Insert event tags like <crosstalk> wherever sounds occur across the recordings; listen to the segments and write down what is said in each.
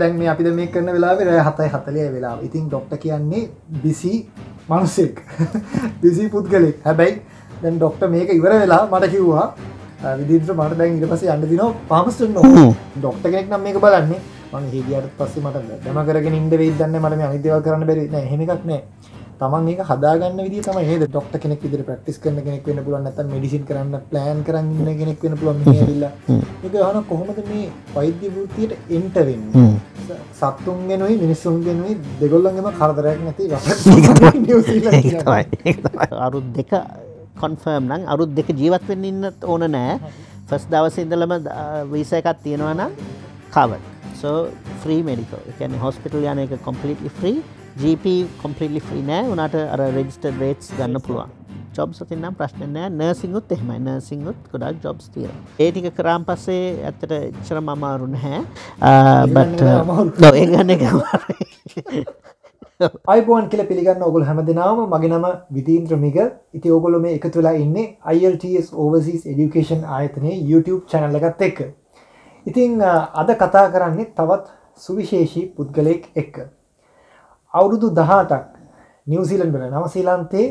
දැන් මේ අපිද මේ කරන වෙලාවෙ රෑ හතයි හතලය වෙලා ඉතින් ඩොක්ට කියන්නේ බිසි මනුස්සෙක් බිසි <laughs> පුද්ගලෙක් හැබැයි දැන් ඩොක්ට මේක ඉවර වෙලා මට කිව්වා විදිර මට දැන් ඉට පස අන්න දින පාමස්ට නො ඩොක්ට කෙනෙක් නම් මේක බලන්නේ මං හිදියට පස්සේ මට දැම කරගෙන ඉන්ඩ වෙේදන්න මට අනිදව කරන්න බැරි හෙමිකක්නෑ තමන් ඒක හදාගන්න විදි තමයි නේද ඩොක්ටර් කෙනෙක් විදිහට ප්‍රැක්ටිස් කරන කෙනෙක් වෙන්න පුළුවන් නැත්නම් මෙඩිසින් කරන්න ප්ලෑන් කරන් ඉන්න කෙනෙක් වෙන්න පුළුවන් මෙහෙ ඇවිල්ලා ඒක අහන කොහොමද මේ වෛද්‍ය වෘත්තියට එන්ටර් වෙන්නේ සත්තුන්ගෙනුයි මිනිස්සුන්ගෙනුයි දෙගොල්ලන්ගේම කරදරයක් නැති රටක් <laughs> නිව්සීලන්ඩ් <laughs> අරුත් දෙක කන්ෆර්ම් නම් අරුත් දෙක ජීවත් වෙන්න ඉන්න ඕන නෑ ෆස් දවස ඉඳලම වීස එකක් තියෙනවා නම් කවර් සෝ ෆ්‍රී මෙඩිකෝ එකන හොස්පිටල් යන එක කොම්පලිටි ්‍රී ජීප කොම්පිලි ්‍රී නෑ වනට අර රෙජිස්ටර් රේට්ස් ගන්න පුළුවන් ජොබ් සතින්නම් ප්‍රශ්න නෑ නර්සිංගුත් එහෙමයි නර්සිංගුත් ගොඩක් ජොබ්ස් තිය ඒටික කරාම් පස්සේ ඇත්තට චර මමාරුන් හැ නොඒගන්න ගමරේ අයිබෝන් කියල පිළිගන්න ඔගුල් හැමදිනාව මගේ නම විදීන්ත්‍ර මිගල් ඉති ඔගොල මේ එක තුලා ඉන්නේ ILTS Overseas Education ආයතනයේ YouTube චැනල්ල එකත් එක්ක. ඉතිං අද කතා කරන්නේ තවත් සුවිශේෂී පුද්ගලයෙක් එක්ක. අවුරුදු දහටක් නිවසිීලන් වල නවසීලන්තේ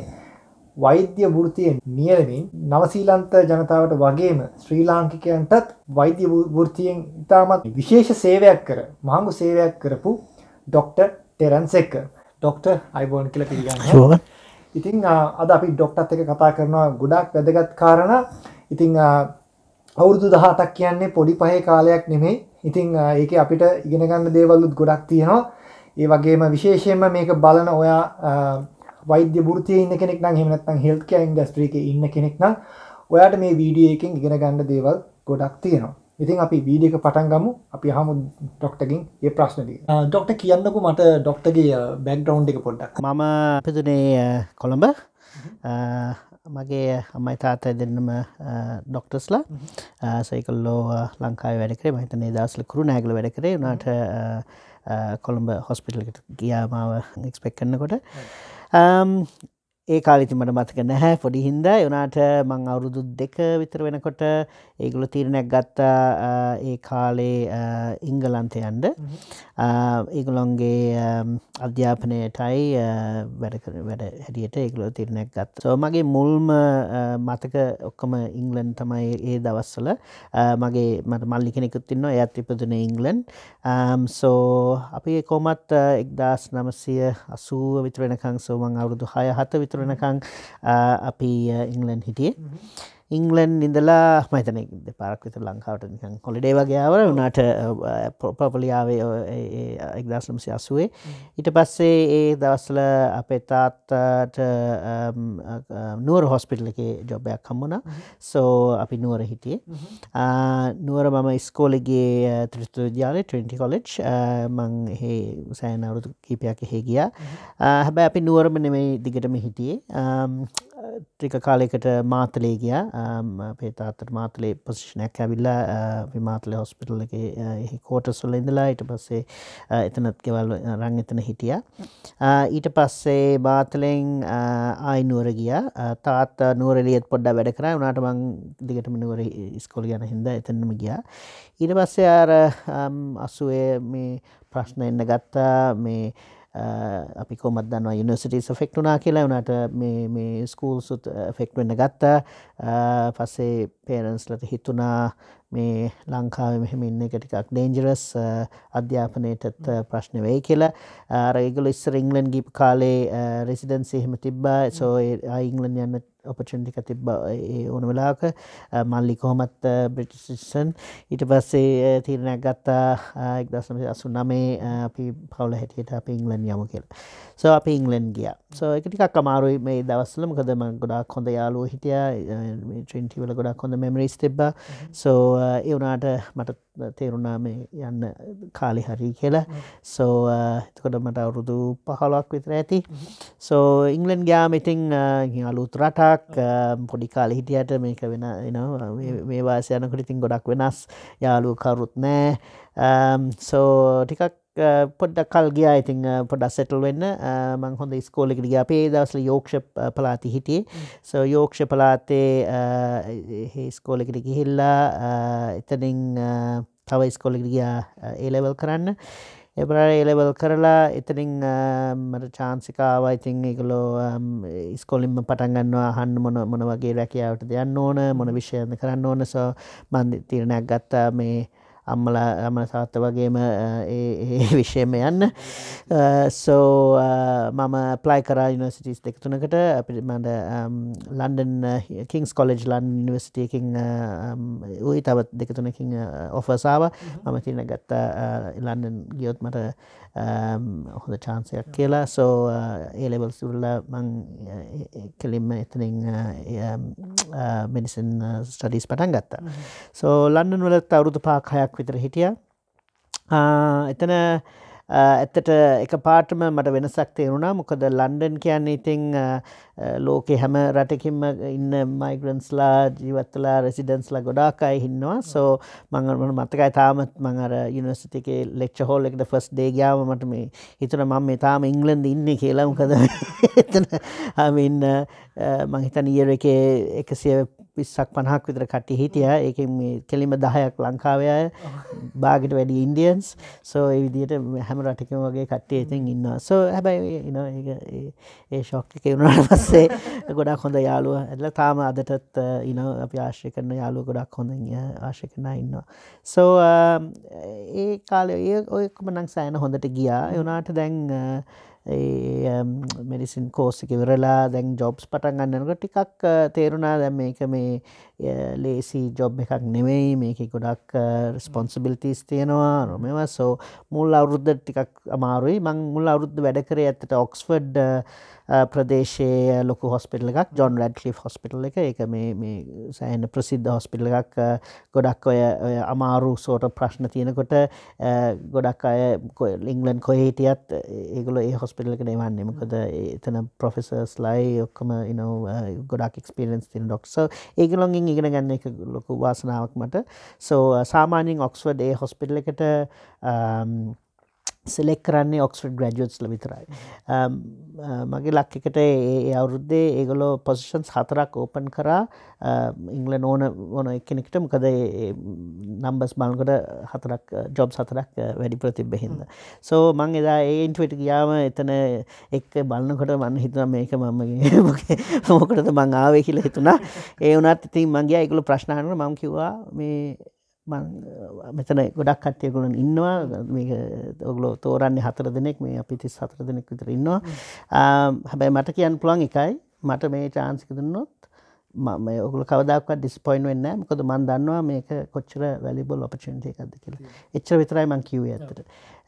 වෛද්‍ය වෘතියෙන් නියලමින් නවසීලන්ත ජනතාවට වගේම ශ්‍රී ලාංකිකයන්ටත් වෛද්‍ය වෘතියෙන් ඉතාමත් විශේෂ සේවයක් කර මහඟු සේවයක් කරපු ඩොක්ට. ටෙරන්ස එක්ක ඩොක්ට අයිබෝන් කියල පිළිගන්න ඉතිං අද අපි ඩොක්ටත් එක කතා කරනවා ගොඩක් වැදගත් කාරණ ඉතිං අවුරුදු දහතක් කියන්නේ පොඩි පහේ කාලයක් නෙමෙයි ඉතිං ඒක අපිට ඉගෙනගන්න දේවල්ලුත් ගොඩක් තියෙනවා ඒ වගේම විශේෂයෙන්ම මේක බලන ඔයා වෛද්‍ය ෘතිය ඉන්න කෙනෙක් නම් එහෙම නැත්නම් හෙල්ත් කෙයාර් ඉන්ඩස්ට්‍රියේ ඉන්න කෙනෙක් නම් ඔයාට මේ වීඩියෝ එකෙන් ඉගෙන ගන්න දේවල් ගොඩක් තියෙනවා. ඉතින් අපි වීඩියෝ එක පටන් ගමු. අපි අහමු ඩොක්ටර්ගෙන් මේ ප්‍රශ්න ටික. ඩොක්ටර් කියන්නකෝ මට ඩොක්ටර්ගේ බෑග්ග්‍රවුන්ඩ් එක පොඩ්ඩක්. මම ඉපදුනේ කොළඹ. මගේ අම්මයි තාතයි දෙන්නම ඩොක්ටස්ලා සයිකල්ලෝ ලංකායි වැඩකරේ මහිතනේ දස්ල කරු නෑගල වැඩකරේ නට කොළඹ හොස්පිටල්ට ගියාමාව එක්ස්පෙක් කන්නකොට ඒ කාලිති මට මතක නැහැ පොඩි හින්දා යුනාට මං අවුරුදු දෙක විතර වෙනකොට ඒගොල්ල තීරණයක් ගත්තා ඒ කාලේ ඉංගලන්තයන්ට ඒගොලොන්ගේ අධ්‍යාපනයටයි වැඩ වැඩ හැඩියට ඒගොල තිරණයක් ගත් සෝ මගේ මුල්ම මතක ඔක්කම ඉංගලන් තමයි ඒ දවස්සල මගේ මට මල්ලි කෙනෙකුත්තින්න ඇත් ඉපදන ඉංගලන් සෝ අපි කොමත් එක්දස් නමසය අසූ විතරෙනකං සෝමන් අවුරුදු හය හත විතරෙනකං අපි ඉංගලන් හිටියේ ඉංගලන් ඉඳලා මතන පාරක්විත ලංකාවට හොලිඩේ වගේාව වනාට පොපලියාවේ එක්දශනම්සි අසුවේ ඊට පස්සේ ඒ දවස්සල අපේ තාත්තට නුවර හොස්පිටල එක ජොබයක් හම්මුණ සෝ අපි නුවර හිටිය නුවර මම ඉස්කෝලගේ ත්‍රිස්තු ද්‍යාලය ට්‍රටි කොලෙජ් මං හේ සෑන අවුරුතු කීපයක් හේ ගිය හැබැ අපි නුවරම නෙමයි දිගටම හිටියේ ටික කාලෙකට මාතලේ ගියා පේතාත්තට මාතලේ පොසිෂණයක් ඇවිල්ලා විමාතල හොස්පිටල් එක එහි කෝටසුල ඉඳලා ඊට පස්සේ එතනත් ගෙවල් රං එතන හිටියා ඊට පස්සේ බාතලෙන් ආයි නුවර ගියා තාත් නුවරලියත් පොඩ්ඩා වැඩ කරා වුණාට මං දිගටම නුවර ඉස්කෝල යන හින්දා එතනම ගියා ඊට පස්සේ අර අසුවේ මේ ප්‍රශ්න එන්න ගත්තා මේ අපි කොමත් දන්න යුනිවර්සිටස් ෆෙක්ටුනා කියලා වනට මේ ස්කූල් සුත් ෆෙක්ටවෙන්න ගත්තා පස්සේ පේරන්ස්ලට හිතුනා මේ ලංකාව මෙහම ඉන්න එක ටිකක් ඩේන්ජරස් අධ්‍යාපනයටත් ප්‍රශ්න වෙයි කියලා ආරගල ඉස්සර ඉංගලන් ගිප් කාලේ රෙසිඩන්සි එහෙම තිබ්බා සෝ අයිංගලන් යන්න ඔපචටික තිබ්බ ඕන වෙලාක මල්ලි කොහොමත් බ්‍රිටිසිසන් ඊට පස්සේ තීරණයක් ගත්තා එක්දසන අසු නමේ අපි පවුල හැටියට අප ඉංගලන් යම කියලා සෝ අපි ඉංගලන් ගිය සෝ එකටික් අමාරුයි මේ දවස්සලම කදම ගොඩක් හොඳ යාලුව හිටිය ට්‍රෙන්ටිවල ගොඩක් හොඳ මෙමරි ස්තිබ්බ සෝ ඒ වනාට මට තේරුණා මේ යන්න කාලි හරි කියලා සෝ uh, එතකොට මට අවුරුදු පහලක් විතර ඇති සෝ ඉංගලන් ගයාම ඉතිං අලුත් රටක් uh, පොඩි කාලි හිටියට මේක වෙන එනවා uh, මේ වාසයනකට ඉතින් ගොඩක් වෙනස් යාලු කරුත් නෑ සෝ um, ටිකක් Uh, පොඩ්ඩක් කල් ගියා ඉතින් පොඩක් සෙටල් වෙන්න uh, මං හොඳ ස්කෝලෙකට ගියා. අපේ දවස්වල යෝක්ෂ uh, පළාතේ හිටියේ. සෝ යෝක්ෂ පළාතේ හේ ස්කෝලෙකට ගිහිල්ලා එතනින් තව ස්කෝලෙකට ගියා ඒ ලෙවල් කරන්න. එබරා ඒලෙවල් කරලා එතනින් මට චාන්සිකාව ඉතින් එකලෝ ඉස්කොලින්ම um, පටන්ගන්නවා හන්න මොන මොන වගේ රැකියාවට දෙයන්න ඕන මොන විෂයන්ද කරන්න ඕන සෝ මන්දි තිරණයක් ගත්තා මේ අම්මල අමල සාත්ත වගේම <laughs> විශ්යම යන්න සෝ මම ප්ලයි කර නිවර්සිටස් දෙක්තුනකට අපිමට ලන්ඩන් කින්ස් කොලෙජ් ලන් නිවර්සිටයකින් යි තවත් දෙකතුනකින් ඔෆසාාව මම තින ගත්තා ලන්ඩන් ගියොත් මට Um, හොඳ චාන්සයක් කියලා සෝ ඒලෙවල් සුරල මං uh, කෙලින්ම එතනින් මිනිසන් uh, ස්ටඩිස් um, uh, පටන් ගත්තා. සෝ ලන්නන් වලත් අවුරුදු පාකහයක් විතර හිටිය එතන ඇත්තට එක පාටම මට වෙනසක් තේරුණා මොකද ලන්ඩන් කියන්න ඉතිං ලෝකෙ හැම රටකින්ම ඉන්න මයිග්‍රන්ස්ලා ජීවත්තලා රෙසිඩන්ස්ලා ගොඩාකයි හින්නවා සෝ මංගමට මතකයි තාමත් මංර යුනිස්ටික ලෙක්ෂ හෝල් එකට ෆස් ඩේගාව මට මේ හිතන මම මේ තාම ඉංගලන්ද ඉන්න කියලාමකද <laughs> එතන හමින්න මංහිතන ඉර එකේ එකසිය විස්සක් පණහක් විතර කටි හිටිය ඒක කෙලිම දහයක් ලංකාවය බාගට වැඩි ඉන්දියන්ස් සෝ විදියට හැම රටිකම වගේ කට්ටිය ඉතින් ඉන්න සෝ හැබැයි එන ඒ ශෝක්ටික වුණට පස්සේ <laughs> ගොඩක් හොඳ යාලුව ඇල තාම අදටත් ඉන uh, අපි ආශ්‍රය කරන යාලුව ගොඩක් හොඳ uh, ආශය කරනා ඉන්න සෝ um, ඒ කාලය ඔය ඔයකම නං සෑන හොඳට ගියා එවනාට දැන් uh, මෙඩිසින් කෝස් එක ඉවරලා දැන් ජොබ්ස් පටන් ගන්නනකොට ටිකක් තේරුණා දැන් මේක මේ ලේසි ජොබ් එකක් නෙවෙයි මේක ගොඩක් ස්පොන්සිබිලිටිස් තියෙනවා නොමවා සෝ මුල් අවුරුද්ධ ටිකක් අමාරුයි මං මුල් අවුරුද්ධ වැඩ කරේ ඇතට ඔක්ස්ෆඩ් ප්‍රදේශයේ ලොකු හොස්පිටල එකක් ජොන් රඩ්ලි හොස්පිටල එක එක මේ සෑන ප්‍රසිද්ධ හොස්පිටල එකක් ගොඩක් ඔය අමාරු සෝට ප්‍රශ්න තියෙනකොට ගොඩක් අය ලිංගලන් කොය හිටියත් ඒගොල ඒ හොස්පිටලක නවන්නමකද එතන පොෆෙසර්ස් ලයි ඔක්කම ඉනෝ ගොඩක් ක්ස්පිරෙන්ස් තින ඩොක්ස ඒගලොන්ගින් ඉගෙනීමෙන් ඉගෙන ගන්න එක ලොකු වාසනාවක් මට සෝ සාමාන්‍යෙන් ඔක්ස්වඩ් ඒ හොස්පිටල එකට සෙලෙක් කරන්නේ ඔක්ස්ෆඩ් ග්‍රජුවස් ලවිතරයි මගේ ලක්කට ඒ අවුරුද්දේ ඒගොලෝ පොසිෂන්ස් හතරක් ඕපන් කරා ඉංගල uh, නෝන ඕන එකනෙක්ට මොකද නම්බස් මල්ගොට හතරක් ජොබ් uh, සතරක් uh, වැඩි ප්‍රතිබ්බහින්ද සෝ මං එදා ඒන්ටවට ගියාම එතන එක් බලන්නකොට මන්න හිතුන මේක මමගේ <laughs> මොකටද මං ආවේ කියලා හිතුනා ඒ වනත් ඉතින් මගේ අයිකුල ප්‍රශ්නානට මං කිවවා මේ මෙතන ගොඩක් කට්ටියගුලන් ඉන්නවා මේ ඔගලෝ තෝරන්නේ හතර දෙනෙක් මේ අපි තිස් හතර දෙනෙක් විතර ඉන්නවා හැබැයි මට කියන්න පුළන් එකයි මට මේ චාන්සික දුන්නොත් මම ඔකුල කවදක් ඩිස්පොයින් වෙන්න මොකද මන් දන්නවා මේක කොච්චර වැලිබොල් ඔපචන්ටයකක්ද කියලා එච්චර විතරයි මං කිව ඇතට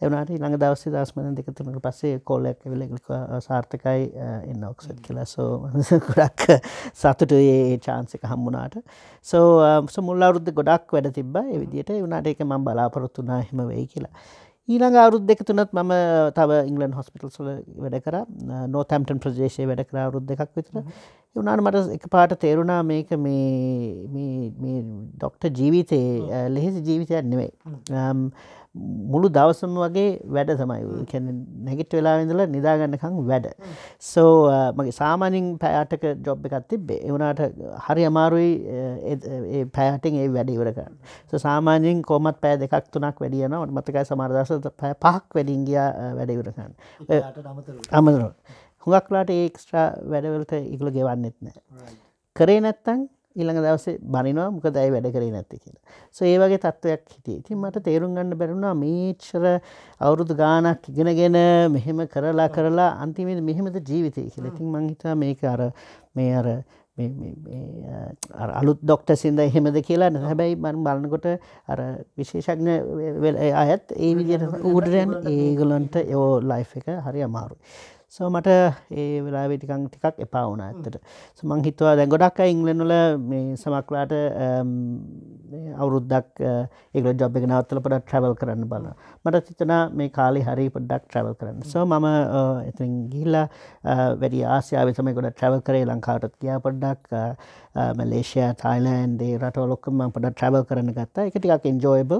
එවනට ළඟ දවස්ස දස්මන දෙකතුනට පස්සේ කොල්ලක් වෙලක සාර්ථකයි එන්න ඔක්සට කියලා සෝ <laughs> ගොඩක් සතුට ඒ චාන්සක හම්බුණාට සෝ මුල්ලවරුද්ධ ගොඩක් වැඩ තිබ එවිදිට වුණට එක මං බලාපොරොත්තුනා හෙම වෙයි කියලා ඊළඟ අවුරුද් දෙක තුනත් මම තව ඉංගලන් හොස්පිටල්සල වැඩ කර නෝතැම්ටන් ප්‍රදේශය වැඩ කර අවුරුද් දෙකක් විතර එවුණට මට එක පාට තේරුණා මේක මේ ඩොක්ට ජීවිතයේ ලෙහෙසි ජීවිතයක් නෙවෙයි මුළු දවසම වගේ වැඩ තමයි කැන නැගිට් වෙලාවෙඳලා නිදාගන්නකං වැඩ. සෝ මගේ සාමානින් පෑටක ජොබ් එකත් තිබේ එවනාට හරි අමාරුයි පෑටෙන් ඒ වැඩි ඉවරකන්න සාමානින් කොමත් පෑ දෙකක් තුනක් වැඩියන ට මතකයි සමරදස පෑ පහක් වැඩින්ගිය වැඩිවරකන්න අමදර හුඟක්ලාට ඒක්ස්ට්‍රා වැඩවලට ඉගුල ගෙවන්නෙත් නෑ. කරේ නැත්තං ඊළඟ දවසේ බනිනවා මොකද ඇයි වැඩ කරේ නැති කියලා. සෝ ඒ වගේ තත්වයක් හිටියේ. ඉතින් මට තේරුම් ගන්න බැරුණා මේච්චර අවුරුදු ගාණක් ඉගෙනගෙන මෙහෙම කරලා කරලා අන්තිමේදී මෙහෙමද ජීවිතය කියලා. ඉතින් මං හිතුවා මේක අර මේ අර අලුත් ඩොක්ට සිද එහෙමද කියලා හැබැයි මන් බලනකොට අර විශේෂඥ අයත් ඒ විදියට ඌඩරයන් ඒගලන්ට යෝ ලයි් එක හරි අමාරු. සෝ මට ඒ වෙලා වෙටිකං ටිකක් එපා වුණ ඇත්තට සුමං හිතවා දැ ගොඩක් ඉංගලනොල මේ සමක්ලාට අවුරුද්දක් ඒග ජොබ් එක නවත්තල පොඩක් ට්‍රවල් කරන්න බල මට සිතන මේ කාලි හරි පොඩ්ඩක් ට්‍රවල් කරන්න සෝ මම එතින් ගිහිල්ලා වැඩි ආසියාවිතම ගොඩ ට්‍රවල් කරේ ලංකාටත් කියා පොඩ්ඩක් මලේෂයා ටයිලන්ඩේ රට ලොක්කම පොඩ ට්‍රවල් කරන ගත්තා එක ටිකක් ඉන්ජෝයබ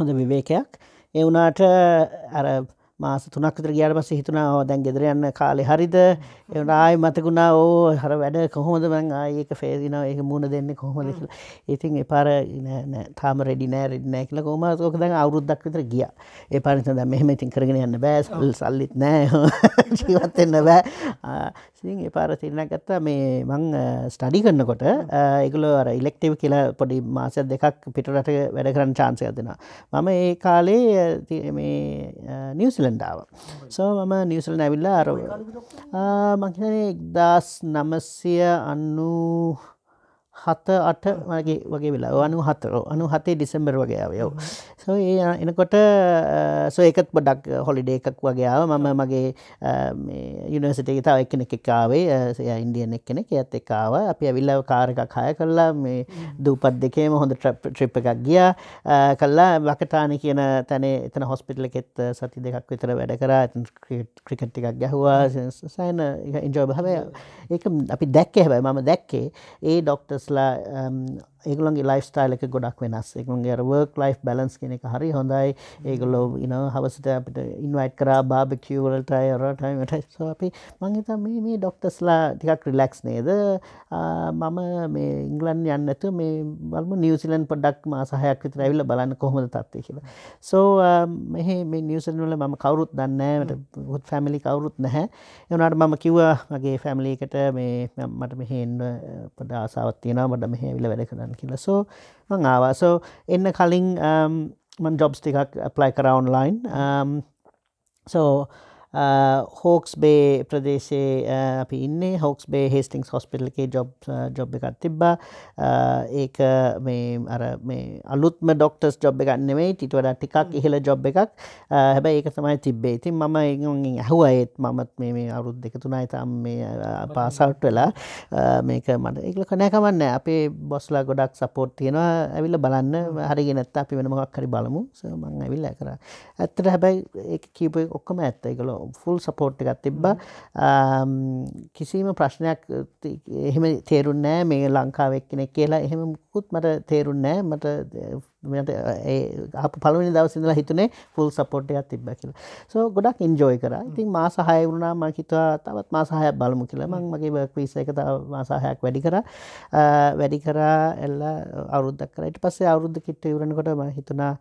හොඳ විවේකයක් ඒ වනාට අර මාස 3ක් විතර ගියාට පස්සේ හිතුණා ඔව් දැන් ගෙදර යන්න කාලේ හරිද ඒ ආයෙ මතකුණා ඕ අර වැඩ කොහොමද මං ආයෙ ඒක ෆේස් වෙනවා ඒක මූණ දෙන්නේ කොහොමද කියලා. ඉතින් එපාර නෑ නෑ තාම රෙඩි නෑ රෙඩි නෑ කියලා කොහොමද ඕක දැන් අවුරුද්දක් විතර ගියා. ඒ පාර නිසා දැන් මෙහෙම ඉතින් කරගෙන යන්න බෑ සල්ලිත් නෑ <laughs> ජීවත් වෙන්න බෑ. ඉතින් එපාර තිරණක් ගත්තා මේ මං ස්ටඩි කරන්නකොට ඒගොල්ලෝ අර ඉලෙක්ටිව් කියලා පොඩි මාසයක් දෙකක් පිටරට වැඩ කරන්න chance එකක් දෙනවා මම ඒ කාලේ මේ නිව්සිලන්ඩ් ආවා සෝ මම නිව්සිලන්ඩ් ඇවිල්ලා අර මං හිතන්නේ 1990 හත අට වගේ වගේ වෙලා අනු හතරෝ අනු හතේ ඩිසම්බර් වගේාවයෝ සෝ ඒ එනකොට සෝයකත් පොඩක් හොලිඩේ එකක් uh, වගේාව මම මගේ යුනිවර්සිටේ uh, තාව එක්කෙනෙක් එකාවේ සය uh, ඉන්ඩියන් එක් කෙනෙක් ඇත් එකාව අපි ඇවිල්ලව කාරකක් හය කරලා මේ දූපත් දෙකේම හොඳ ට්‍රිප් එකක් ගියා කල්ලා වකටාන කියන තැන එතන හොස්පිටල එකෙත් සති දෙකක් විතර වැඩ කරා ක්‍රිකට් එකක් ගැහවා සෑන ඉන්ජෝභාවය ඒ අපි දැක්කේ හැබයි මම දැක්කේ ඒ ඩොක්ටස් Tesla ehm, ඒගොල්ලන්ගේ ලයිස්ටයිල් එක ගොඩක් වෙනස් ඒගොල්ලන්ගේ අර වර්ක් ලයිෆ් බැලන්ස් කියන එක හරි හොඳයි ඒගොල්ලෝ you know හවසට අපිට ඉන්වයිට් කරා බාබකියු වලට අය අර ටයිම් එකට සෝ අපි මම හිතා මේ මේ ડોක්ටර්ස්ලා ටිකක් රිලැක්ස් නේද මම මේ ඉංග්ලන්ඩ් යන්න නැතුව මේ බලමු නිව්සිලන්ඩ් පොඩ්ඩක් මාස 6ක් විතර ඇවිල්ලා බලන්න කොහොමද තත්ත්වය කියලා සෝ මෙහි මේ නිව්සිලන්ඩ් වල මම කවුරුත් දන්නේ නැහැ මට හුත් ෆැමිලි කවුරුත් නැහැ ඒ වුණාට මම කිව්වා මගේ ෆැමිලි එකට මේ මට මෙහෙ එන්න පොඩ්ඩ ආසාවක් තියෙනවා මට මෙහෙ ඇවිල්ලා වැඩ කරන්න kan kira so mengawa so in the kaling um man jobs tika apply kara online um so හෝක්ස් බේ ප්‍රදේශයේ අපි ඉන්න හෝක්ස් බේ හේස්ටිංස් හොස්පිටල් එකේ ජොබ් ජොබ් එකක් තිබ්බා ඒක මේ අර මේ අලුත්ම ඩොක්ටර්ස් ජොබ් එකක් නෙමෙයි ඊට වඩා ටිකක් ඉහළ ජොබ් එකක් හැබැයි ඒක තමයි තිබ්බේ ඉතින් මම ඒගෙන් ඇහුවා ඒත් මමත් මේ මේ අවුරුදු දෙක තුනයි තාම මේ පාස් අවුට් වෙලා මේක මට ඒකල කනෑ කමන්නේ අපේ බොස්ලා ගොඩක් සපෝට් තියෙනවා ඇවිල්ලා බලන්න හරිගෙන නැත්නම් අපි වෙන මොකක් හරි බලමු සෝ මම ඇවිල්ලා කරා ඇත්තට හැබැයි ඒක කීප ඔක්කොම ඇත්ත ඒගොල්ලෝ ෆුල් සපෝට් එකත් තිබ්බ කිසිීම ප්‍රශ්නයක් එහෙම තේරුන්නෑ මේ ලංකාවෙක් කෙනෙක් කියලා එහෙම මුකුත් මට තේරුන්නෑ මට අප පලුවනි දවසිඳලා හිතුනේ ෆුල් සපෝට්ටයක් තිබ්බ කියලා සෝ ගොඩක් ඉන්ජෝය කර ඉතින් මාසාහය වුණා ම හිතවා තවත් මාසාහයක් බලමු කියල මං මගේ බක්විස එක මාසාහයක් වැඩි කර වැඩි කරා එල්ල අවුද්ධක් කරට පස්සේ අවුද්ධ කිට්ට වරණකොට ම හිතුනා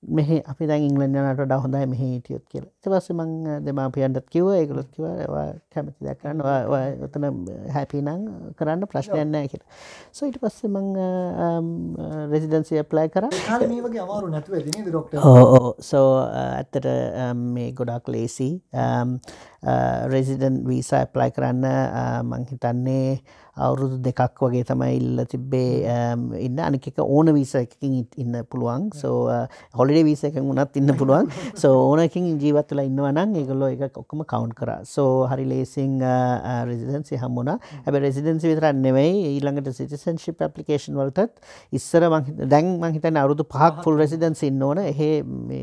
මෙහ අපි දැන් ඉංගලන්ඩ නට ඩ හොඳයි මෙහි හිටියොත් කියල තවස මං දෙමාපියන්ටත් කිව එකලොත් කිව කැමති දැකන්න ඔතන හැපිනං කරන්න ප්‍රශ්නයන්නෑ කියල සො ඉට පස්සේ මං රෙසිඩන්සිය ප්ලයි කර ඕ සෝ ඇත්තට මේ ගොඩක් ලේසි රෙසිඩන් වීසා ප්ලයි කරන්න මංහිතන්නේ අවුරුදු දෙකක් වගේ තමයි ඉල්ල තිබ්බේ ඉන්න අනික ඕන වීස එකකින් ඉන්න පුළුවන් සෝ හොලිඩේ වීස එකෙන් වුණත් ඉන්න පුළුවන් සෝ ඕනකින් ජීවත් වෙලා ඉන්නවා නම් ඒගොල්ලෝ ඒක ඔක්කොම කවුන්ට් කරා සෝ හරි ලේසින් රෙසිඩෙන්සි හම්බුණා හැබැයි රෙසිඩෙන්සි විතරක් නෙවෙයි ඊළඟට සිටිසන්ෂිප් ඇප්ලිකේෂන් වලටත් ඉස්සර මං දැන් මං හිතන්නේ අවුරුදු 5ක් ෆුල් රෙසිඩෙන්සි ඉන්න ඕන එහෙ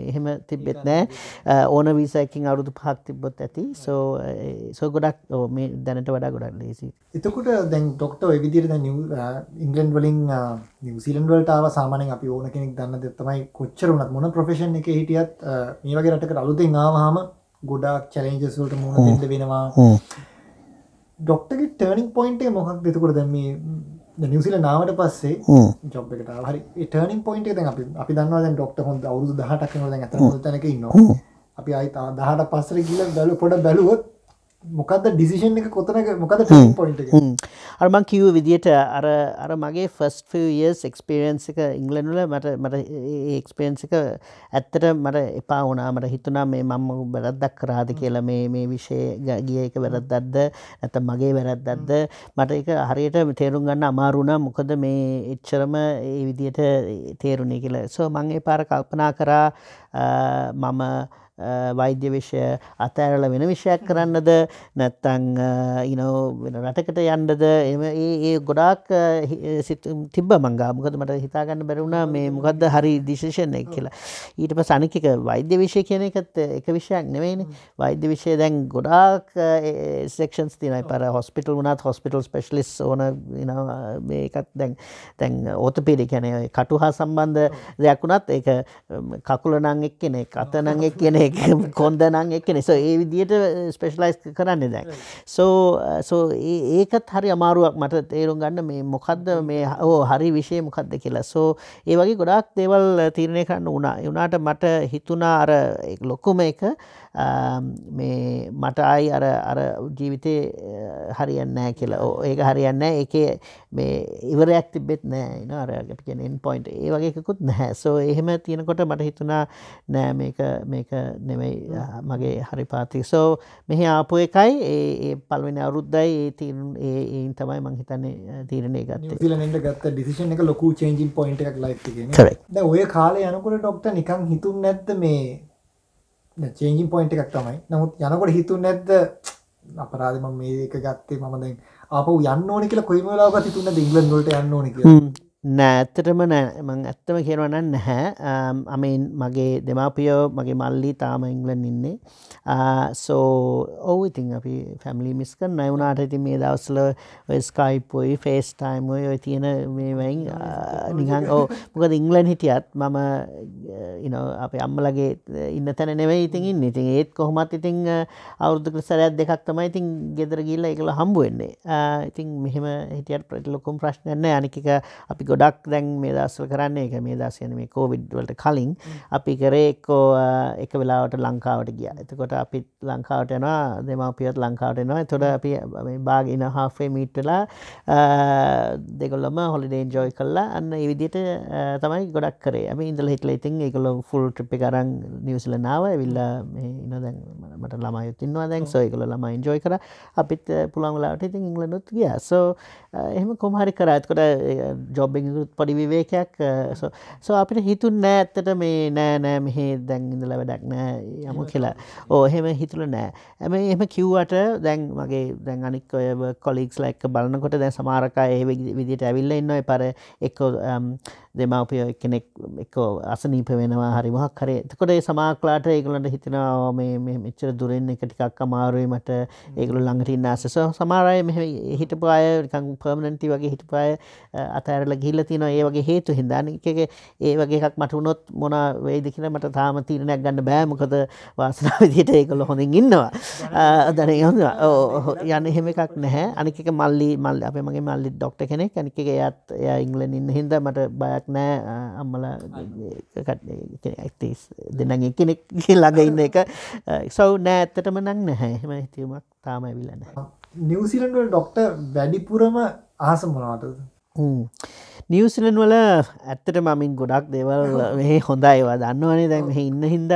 එහෙම තිබෙත් නෑ ඕන වීසා එකකින් අවුරුදු 5ක් තිබ්බොත් ඇති සෝ සෝ ගොඩක් මේ දැනට වඩා ගොඩක් ලේසි එතකොට දැන් ඉතින් ඩොක්ටෝ එවිදිර ඉංගලන්් වලින් නිවසිලන්වලටාව සාමානෙන් අපි ඕන කෙනෙක් දන්න දෙත්තමයි කොච්චරුනත් මොන ප්‍රෆේෂන් එක හිටියත් මේ වගේ රටකට අලුතෙන් ආවාහම ගොඩක් චලෙන්ජස්වලට මුණ දෙද වෙනවා ඩොක්ටගේ ටර්නිින් පොයින්ටේ මොහක් දෙතකොට දැම නිවසිල නාවට පස්සේ ජොබ් එකට හරි ටර්නිින් පොයින්ට ද අපි දන්නවා ඩොක්ට හොඳ අවරුදු දහටක් නොද ඇත තැනක ඉන්නවා අපි අයි දහට පස්සර ගිල බැලු පොඩ බැලුවොත් මොකද ඩිසිෂන් එක කොතනක මොකද පොයින්ට අරමං කිව් විදිට අර අර මගේ ෆස්ට ෆියස් එක්ස්පිරන්ස් එක ඉංගලන්ල මට මට ඒක්ස්පිරන්ස් එක ඇත්තට මට එපා වුණා මට හිතුනා මේ මම වැරද්දක් කරාද කියලා මේ මේ විෂය ගිය එක වැරද්දක්ද ඇත මගේ වැරද්දක්ද මට එක හරියට තේරුම් ගන්න අමාරුණා මොකද මේ එච්චරම ඒ විදියට තේරුණේ කියලා සෝ මං ඒ පාර කල්පනා කරා මම වෛද්‍ය විෂය අතඇරල වෙන විෂයක් කරන්නද නැත්තං ඉනෝ වෙන රටකට යන්ඩද එම ඒ ගොඩාක් තිබ මංගා මොකද මට හිතාගන්න බැරුණා මේ මොකක්ද හරි දිශෂණය කියලා ඊට ප සනිකික වෛද්‍ය විෂය කියන එකත් එක විෂයක් නෙවෙයින වෛද්‍ය විෂය දැන් ගොඩාක් සෙක්ෂන්ස් තිනයි පර හොස්පිටල් වුණත් හොස්පිටල් පෙශලිස් ඕන එකත් දැන් තැන් ඕතපිරි කැනය කටු හා සම්බන්ධ දෙයක් වුණත් ඒ කකුලනං එක් කෙනෙක් අතනං එක් කෙනෙ <laughs> කොන්දනං එක්කන ස ඒ විදියට ස්පෙෂලයිස් කරන්න දැන් සෝ සෝ ඒකත් හරි අමාරුවක් මට තේරුම් ගන්න මේ මොකක්ද මේ හෝ හරි විශය මොකක්ද කියලා සෝ ඒ වගේ ගොඩක් දේවල් uh, තීරණය කරන්න වුණා එවුණට මට හිතුනා අර ලොකුම එක මට ආයි අර අර ජීවිතය හරියන්නෑ කියලා ඒක හරියන්න එක මේ ඉවරයක් තිබෙත් නෑ න අරගට කියෙනෙන් පොයින්් ඒ වගේකුත් නැහැ සෝ එහෙම තියෙනකොට මට හිතුනා නෑ මේක මේක නෙමයි මගේ හරි පාති සෝ මෙහි ආපු එකයි ඒ පල්වෙන අවරුද්දයි ඒ තීරුන් ඒන් තමයි මංහිතන්නේ තීරණය ගත් ට ගත් ඩිසිෂන එක ලොකු චේජින් පොයින්ට එකක් ලයි ඔය කාලය යනකොට ඩොක්ට නිකං හිතුන් නැත්ත මේ චේජින් පොයින්ට එකක් තමයි නමුත් යනකොට හිතුන් නැද්ද අපරාධම මේක ගත්තේ මමදැන් අප යන්න ඕනි කියලා කොයිමලාග තිතුන්න ඉංගලන් නොට යන්න ඕනක නෑ ඇත්තටම නෑ මං ඇත්තම කියනවන්න නැහැ අමන් මගේ දෙමාපියෝ මගේ මල්ලි තාම ඉංගලන් ඉන්නේ සෝ ඔව ඉතින් අපි ෆැමිලි මිස්ක නයවුනාට ඉති මේ දවසල ස්කයිපොයි ෆේස් ටයිම් ඔය ඔය තියෙන මේවයින් නිහන් ඕ මොකද ඉංගලන් හිටියත් මම ඉනෝ අප අම්මලගේ ඉන්න තැන නෙවයි ඉතින් mm. ඉන්න ඉතින් ඒත් කොහොමත් ඉතිං අවුරුදුක සරයක් දෙකක් තමයි ඉතින් ගෙදර ගිල්ල එකළ හම්බුවෙන්නේ ඉතින් මෙහෙම හිටියට ප්‍රටලොකුම් ප්‍රශ්නයන්න අනික අපි ගොඩ ගොඩක් දැන් මේ දස්වල කරන්නේ එක මේ දස්යන මේ කෝවිඩ්වලට කලින් අපි කරේකෝ එක වෙලාවට ලංකාවට ගිය එතකොට අපි ලංකාවට යනවා දෙමපියත් ලංකාවට නවා තොට අපි බාගන හාෆේ මීට්ටලා දෙකොල්ලම හොලිඩේන් ජෝයි කල්ලා අන්න ඉවිදිට තමයි ගොඩක් කරේ ඇම ඉඳල හිටල ඉතින් එකකොල ෆුල් ට්‍රි කරන් නිවසල නාව විල්ල ඉන්න දැන් මට ළමයුත්තින්වා දැන් සොයකල ළමයින් ජෝයි කර අපිත් පුළංගලාට ඉතින් ඉංගලනුත් ගිය සෝ එහෙම කොමහරි කරඇත්කොට ජොබ් බෙකුත් පඩි විවේකයක් සෝ අපිට හිතුන් නෑ ඇත්තට මේ නෑ නෑ මෙහේ දැන්ඉඳල වැඩක් නෑ යම කියලා ඕ එහෙම හිතුල නෑ ඇම එම කිව්වට දැන් මගේ දැන් අනික් ඔය කොලික්ස් ලැක්ක බලනකොට දැන් සමාරකා ඒ විදිට ඇවිල්ල ඉන්න පර එක්කෝ දෙමවපිය කෙනෙක් එකෝ අසනීප වෙනවා හරි මහක් කරේ තකොට සමාක්ලාට ඒගලන්ට හිතනවා මේ මෙච්චර දුරෙන් එක ටිකක් අමාරුවීමට ඒගලු ළඟටින් ආසස සමාරය මෙ හිටපු අය පර්මණන්ටි වගේ හිටපාය අතඇරලග ගිහිල්ලා තියෙනවා ඒ වගේ හේතු හින්දා අනික එක ඒ වගේ එකක් මට වුණොත් මොන වෙයිද කියලා මට තාම තීරණයක් ගන්න බෑ මොකද වාසනාව <laughs> විදිහට ඒගොල්ලෝ හොඳින් ඉන්නවා දැන් හොඳ ඔව් යන්නේ එහෙම එකක් නැහැ අනික එක මල්ලි මල්ලි අපේ මගේ මල්ලි ડોක්ටර් කෙනෙක් අනික එක එයාත් එයා ඉංග්‍රීසියෙන් ඉන්න හින්දා මට බයක් නැහැ අම්මලා දෙන්නගේ කෙනෙක් <laughs> ළඟ ඉන්න එක සව් නෑ ඇත්තටම නම් නැහැ එහෙම හිතීමක් තාම ඇවිල්ලා නැහැ නිව්සිලන්ඩ් වල ඩොක්ටර් වැඩිපුරම ආස මොනවටද නිවසිලන් වල ඇත්තට මමින් ගොඩක් දෙවල් <laughs> මේ හොඳ ඒවා දන්නවනේ දැන් ඉන්න හින්ද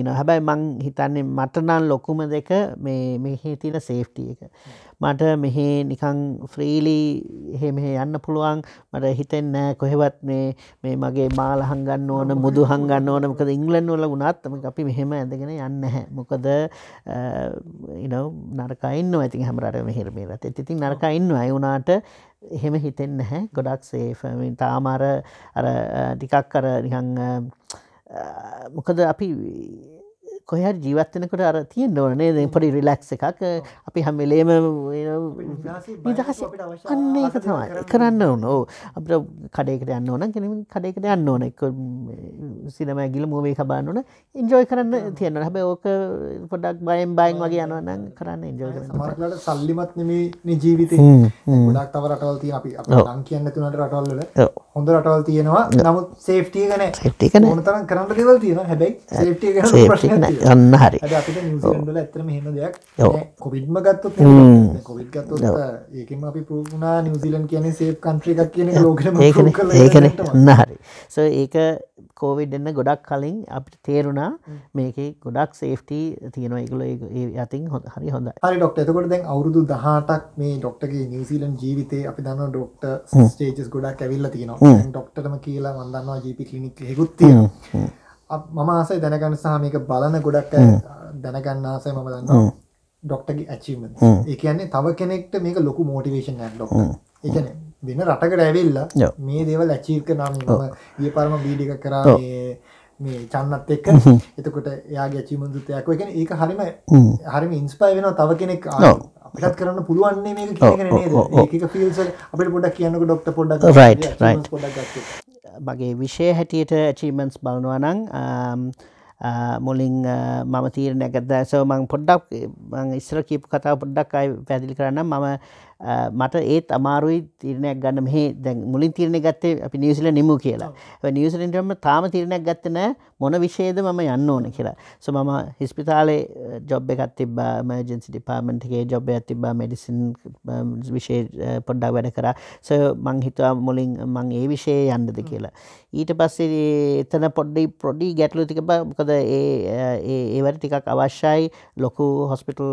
ඉන හැබැයි මං හිතන්නේ මටනන් ලොකුම දෙක මේ මෙහේ තියෙන සේෆ්ටිය එක මට මෙහෙ නිකං ෆ්‍රීලි එහෙ මෙහෙ යන්න පුළුවන් මට හිතෙන්න කොහෙවත් මේ මේ මගේ මාල හංගන්න ඕන මුදු හංගන්න ඕන මොකද ඉංගලන් වල වුණාත්තම අපි මෙහෙම ඇඳගෙන යන්න හැ මොකද ඉනව නරකයින්න ඇති හැමරට මෙහිරමේ රත ඉතින් නරකයින්න අයුනාට එහෙම හිතෙන් නැහැ ගොඩක් සේෆමින් තාමර අර ටිකක් කර නිහං මොකද අපි කොහර ජීවත්තනකට අර තියෙන් ඕනේ දෙ පොඩි රිලක්ස එකක් අපි හැමලේම නිදහස අන්න එක තමයි කරන්න ඕන ඕ අප කඩේකට යන්න ඕන කෙනෙම කඩේකට යන්න ඕන එක සිනම ගිල මූවේ කබාන්න ඕන ඉන්ජෝයි කරන්න තියන්න හැබ ඕක පොඩක් බයෙන් බයින් වගේ යනවනම් කරන්න ඉජෝ කරන්න සල්ලිමත් නෙමේ ජීවිත ගොඩක් තව රටවල් තිය අපි ලං කියන්න තුනට රටවල්ල හොඳ රටවල් තියෙනවා නමුත් සේෆ්ටිය ගැන න තරම් කරන්න දෙවල් තියෙන හැබැයි සේට්ටිය ගැන ප්‍රශ්න යන්න හරි කොවිඩ්ම ගත්තොත් කොවිඩ් ගත්තොත් ඒකම අපි පුරුණා නිවසිලන් කියන සේ කන්ත්‍රී එකක් කියන ලෝකම ඒකන න්න හරි ස ඒක කෝවිඩ් එන්න ගොඩක් කලින් අපට තේරුණා මේක ගොඩක් සේෆ්ටී තියෙන එකල ඇතින් හො හරි හොඳ හරි ඩොක්ට එතකොට දැන් අවුරුදු දහටක් මේ ඩොක්ටගේ නිවසිලන් ජීවිතය අපි දන්න ඩොක්ට ස්ටේජස් ගොඩක් ඇවිල්ල තියෙනවා ඩොක්ටම කියලා වන්දන්නවා ජීපි කලිනික් හෙකුත්තිය මම ආසයි දැනගන්න සහ මේක බලන ගොඩක් දැනගන්න ආසයි මම දන්නවා ඩොක්ටර්ගේ ඇචීව්මන්ට් ඒ කියන්නේ තව කෙනෙක්ට මේක ලොකු මොටිවේෂන් එකක් ඩොක්ටර් ඒ කියන්නේ වෙන රටකට ඇවිල්ලා මේ දේවල් ඇචීව් කරනවා මම ඊයේ පාරම වීඩියෝ එකක් කරා මේ මේ චන්නත් එක්ක එතකොට එයාගේ ඇචීව්මන්ට් උත් එක්ක ඒ කියන්නේ ඒක හරිම හරිම ඉන්ස්පයර් වෙනවා තව කෙනෙක් අපිටත් කරන්න පුළුවන් නේ මේක කියන එක නේද ඒක ෆීල්ස් අපිට පොඩ්ඩක් කියන්නකෝ ඩොක්ටර් පොඩ්ඩක් රයිට් රයිට් පොඩ්ඩක් මගේ විෂය හැටියට චීමන්ස් බලනවනං මුලින් මම තීර නැගද සෝ මං පොඩ්ඩක් ඉස්සර කීප කතාව පොඩ්ඩක් අයි පැදිලි කරන්න මම මට ඒත් අමාරුයි තිරණයක් ගන්න මෙහි දැන් මුලින් තිරණය ගත්තේ අපි නිවසිල නිමු කියලා නිවසිලටම තාම තිරණයක් ගත්තන මොන විශේද මම යන්න ඕන කියලා සො මම හිස්පිතාලේ ජොබ් එකත් තිබා මර්ජන්සි ඩිපාර්මෙන්ට්ගේ ජොබ් ඇත් තිබා මෙඩිසින් විශේ පොඩ්ඩක් වැඩ කරා සො මං හිතවා මුලින් මං ඒ විෂය යන්නද කියලා ඊට පස්සේ එතන පොඩ්ඩයි පොඩි ගැටලු තික මොකද ඒ ඒවට ටිකක් අවශ්‍යයි ලොකු හොස්පිටල්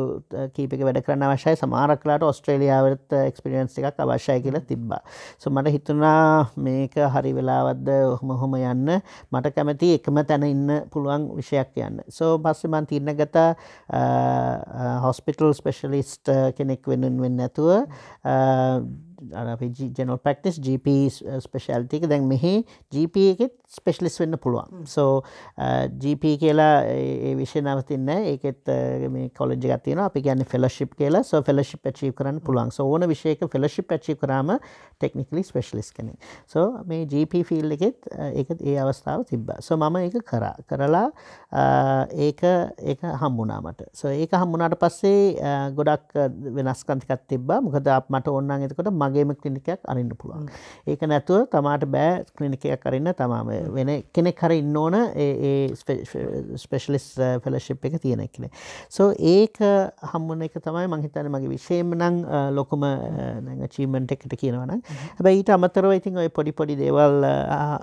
කීපක වැඩ කරන්න අවශ්‍යයි සමාරක්ලාට ඔස්ට්‍රේලියාව බර්ත් එක්ස්පිරියන්ස් එකක් අවශ්‍යය කියලා තිබ්බා සු මට හිතුනා මේක හරි වෙලාවත්ද ඔහොම හොම යන්න මට කැමති එකම තැන ඉන්න පුළුවන් විෂයක් යන්න සෝ පස්සමන් තින්න ගත හොස්පිටල් ස්පෙශලිස්ට කෙනෙක් වෙනුන් වෙන්න ඇතුව අර අපි ජනල් පක්ටිස් ජප ස්පේෂල්ටික දැන් මෙහි ජප එකෙත් ස්පෙෂලිස් වෙන්න පුළුවන් සෝ ජප කියලා ඒ විෂය නවතින්න ඒකෙත් මේ කොලජ ගතින අපි ගැන ෆෙලශිප් කියලා සෝ ෆෙලශිප් පච්චි කරන්න පුළුවන් සෝන විෂයක ෆෙලශිප් පච්චි කරම ටෙක්නිකලි ස්පෙශලිස් කෙනෙ සෝ මේ ජප ෆිල් එකෙත් ඒත් ඒ අවස්ථාව තිබ්බ සෝ මම ඒක කරා කරලා ඒක ඒ හම්බුනාමට සෝ ඒක හම්බුනාට පස්සේ ගොඩක් වෙනස්කන්තිකත් තිබ්බා මොකද අප මට ඔන්නන් එතකොට මගේ වගේම කලිනිකයක් අරන්න පුළුවන්. ඒක නැතුව තමාට බෑ කලිනිකයක් කරන්න තමාම වෙන කෙනෙක් හර ඉන්න ඕන ස්පේෂලිස් ෆෙලශිප් uh, එක තියෙන කෙනෙ. සෝ ඒක හම්මුණ එක තමයි මහිතන මගේ විශේම නං uh, ලොකුම චීමෙන්ට් uh, එකට කියනවන හැබයි ඊට අමතරව ඉතින් ඔය පොඩි පොඩි දේවල්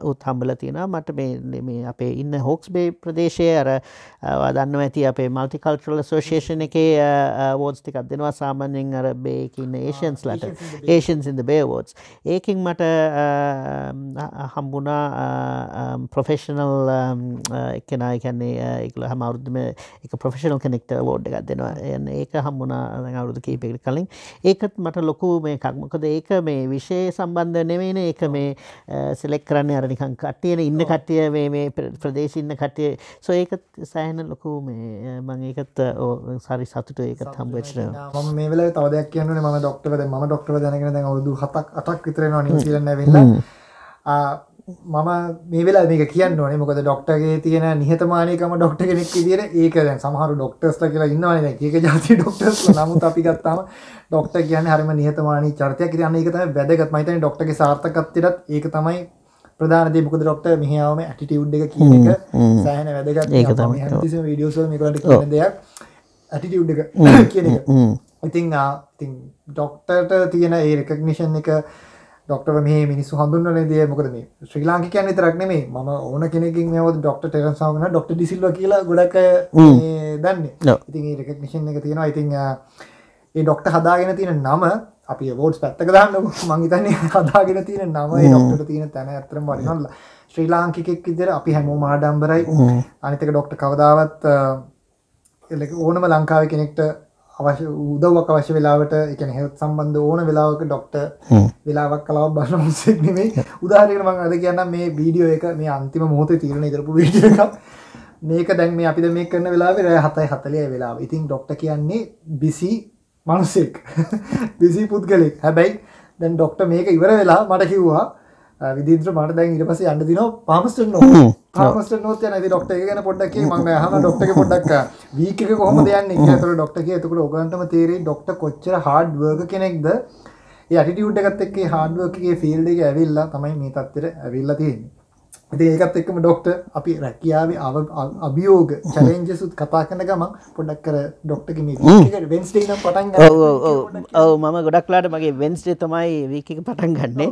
උත් හම්බල තියෙන මට මේ අපේ ඉන්න හෝක්ස් බේ ප්‍රදේශය අර දන්න ඇති අපේ මල්ටිකල්ටරල සෝෂේෂණ එකේ වෝඩ්ස් ටිකක් දෙනවා සාමාන්‍යෙන් අර බේකින්න ඒෂන්ස් ලට ඒෂන් ඉන්ද බේවෝඩ්ස් ඒකින් මට හම්බුණා ප්‍රොෆෙෂනල් එකනා එකන්නේ එකල හම අවුද්දම එක ප්‍රෆෙෂනල් කෙනෙක්ට වෝඩ් එකක් දෙනවා එ ඒක හම්බුණා අවුරුදු කීපෙකට කලින් ඒකත් මට ලොකු මේ එකක්මකද ඒක මේ විෂය සම්බන්ධ නෙවෙන ඒක මේ සෙලෙක් කරන්නේ අරනිකං කට්ටියන ඉන්න කට්ටිය මේ ප්‍රදේශඉන්න කටය සො ඒකත් සෑහන ලොකු මේ මං ඒකත් සරි සතුට ඒකත් හම්බචන ම වෙල තවදයක් කියන ම ඩක්ටවද ම ඩක්ටව දැනගෙන දැන් අවුරුදු 7ක් 8ක් විතර වෙනවා නිව්සීලන්ඩ් ඇවිල්ලා. මම මේ වෙලා මේක කියන්න ඕනේ මොකද ඩොක්ටර්ගේ තියෙන නිහතමානීකම ඩොක්ටර් කෙනෙක් විදියට ඒක දැන් සමහර ඩොක්ටර්ස්ලා කියලා ඉන්නවනේ දැන් කීක જાති ඩොක්ටර්ස්ලා නමුත් අපි ගත්තාම ඩොක්ටර් කියන්නේ හරිම නිහතමානී චරිතයක් ඉතින් අන්න ඒක තමයි වැදගත් මම හිතන්නේ ඩොක්ටර්ගේ සාර්ථකත්වයටත් ඒක තමයි ප්‍රධාන දේ මොකද ඩොක්ටර් මෙහි ආවම ඇටිටියුඩ් එක කියන එක සෑහෙන වැදගත් ඒක තමයි හැමතිස්සෙම වීඩියෝස් වල මේකට කියන දෙයක් ඇටිටියුඩ් එක කියන එක ඉතිං ඉතින් ඩොක්ටර්ට තියෙන ඒ රෙකක්නිෂන් එක ඩොක්ටව මේ මිනිස්සු හඳුන්නල දේ මොකද මේ ශ්‍රී ලාංකිකයන් තරක්න මේ ම ඕන කෙනෙකින් මෙවත් ඩොක්ට ටෙරන් සාවන ඩොක්ට ිසිල්ල කියලා ගොඩක් දන්න ඉතින් රෙකක්නිෂන් එක තියෙනවා ඉතිං ඒ ඩොක්ට හදාගෙන තියෙන නම අපි බෝඩ් පැත්තක දන්න මංහිතන්නේ <laughs> හදාගෙන තියෙන නම ඩොක්ට තියෙන තැන ඇතරම් වලිනොල්ල ශ්‍රී ලාංකිකෙක් ඉදර අපි හැමෝ මාඩම්බරයි අනිතක ඩොක්ට කවදාවත් ඕනම ලංකාව කෙනෙක්ට අවශ්‍ය උදව්වක් අවශ්‍ය වෙලාවට ඒ කියන්නේ හෙල්ත් සම්බන්ධ ඕන වෙලාවක ડોක්ටර් වෙලාවක් කලාවක් බලන මොසෙක් නෙමෙයි උදාහරණයකට මම අද කියන්නම් මේ වීඩියෝ එක මේ අන්තිම මොහොතේ තීරණය කරපු වීඩියෝ එකක් මේක දැන් මේ අපි දැන් මේක කරන වෙලාවේ රෑ 7:40 වෙලාව. ඉතින් ડોක්ටර් කියන්නේ බිසි මිනිසෙක්. බිසි <laughs> පුද්ගලෙක්. හැබැයි දැන් ડોක්ටර් මේක ඉවර වෙලා මට කිව්වා විදීන්ද්‍ර මට දැන් ඊට පස්සේ යන්න දිනවා පාමස්ටන් ඕනේ. පමස්ට නොත් යන ඩොක්ට ගැන පොඩක් මම හම ඩොක්ට පොඩක් වීක කොම දයන්න තර ඩොක්ට ඇතකට ඔගන්ටම තේරේ ඩොක්ට කොච්චර හඩ් වර්ග කෙනෙක්ද යටිටියුඩ් එකත් එක්කේ හාඩුවකගේ ෆිල්ඩ එක ඇවිල්ලා තමයි මේ තත්තර ඇවිල්ලා තියෙන්නේ ඉති ඒකත් එක්කම ඩොක්ට අපි රැකියාවේ අභියෝග චලෙන්ජසුත් කතා කන ගමන් පොඩක් කර ඩොක්ටක වෙන්ස්ේ නම් පටන් ඔව මම ගොඩක්ලාට මගේ වෙන්ස්ේ තමයි වීකක පටන් ගන්නේ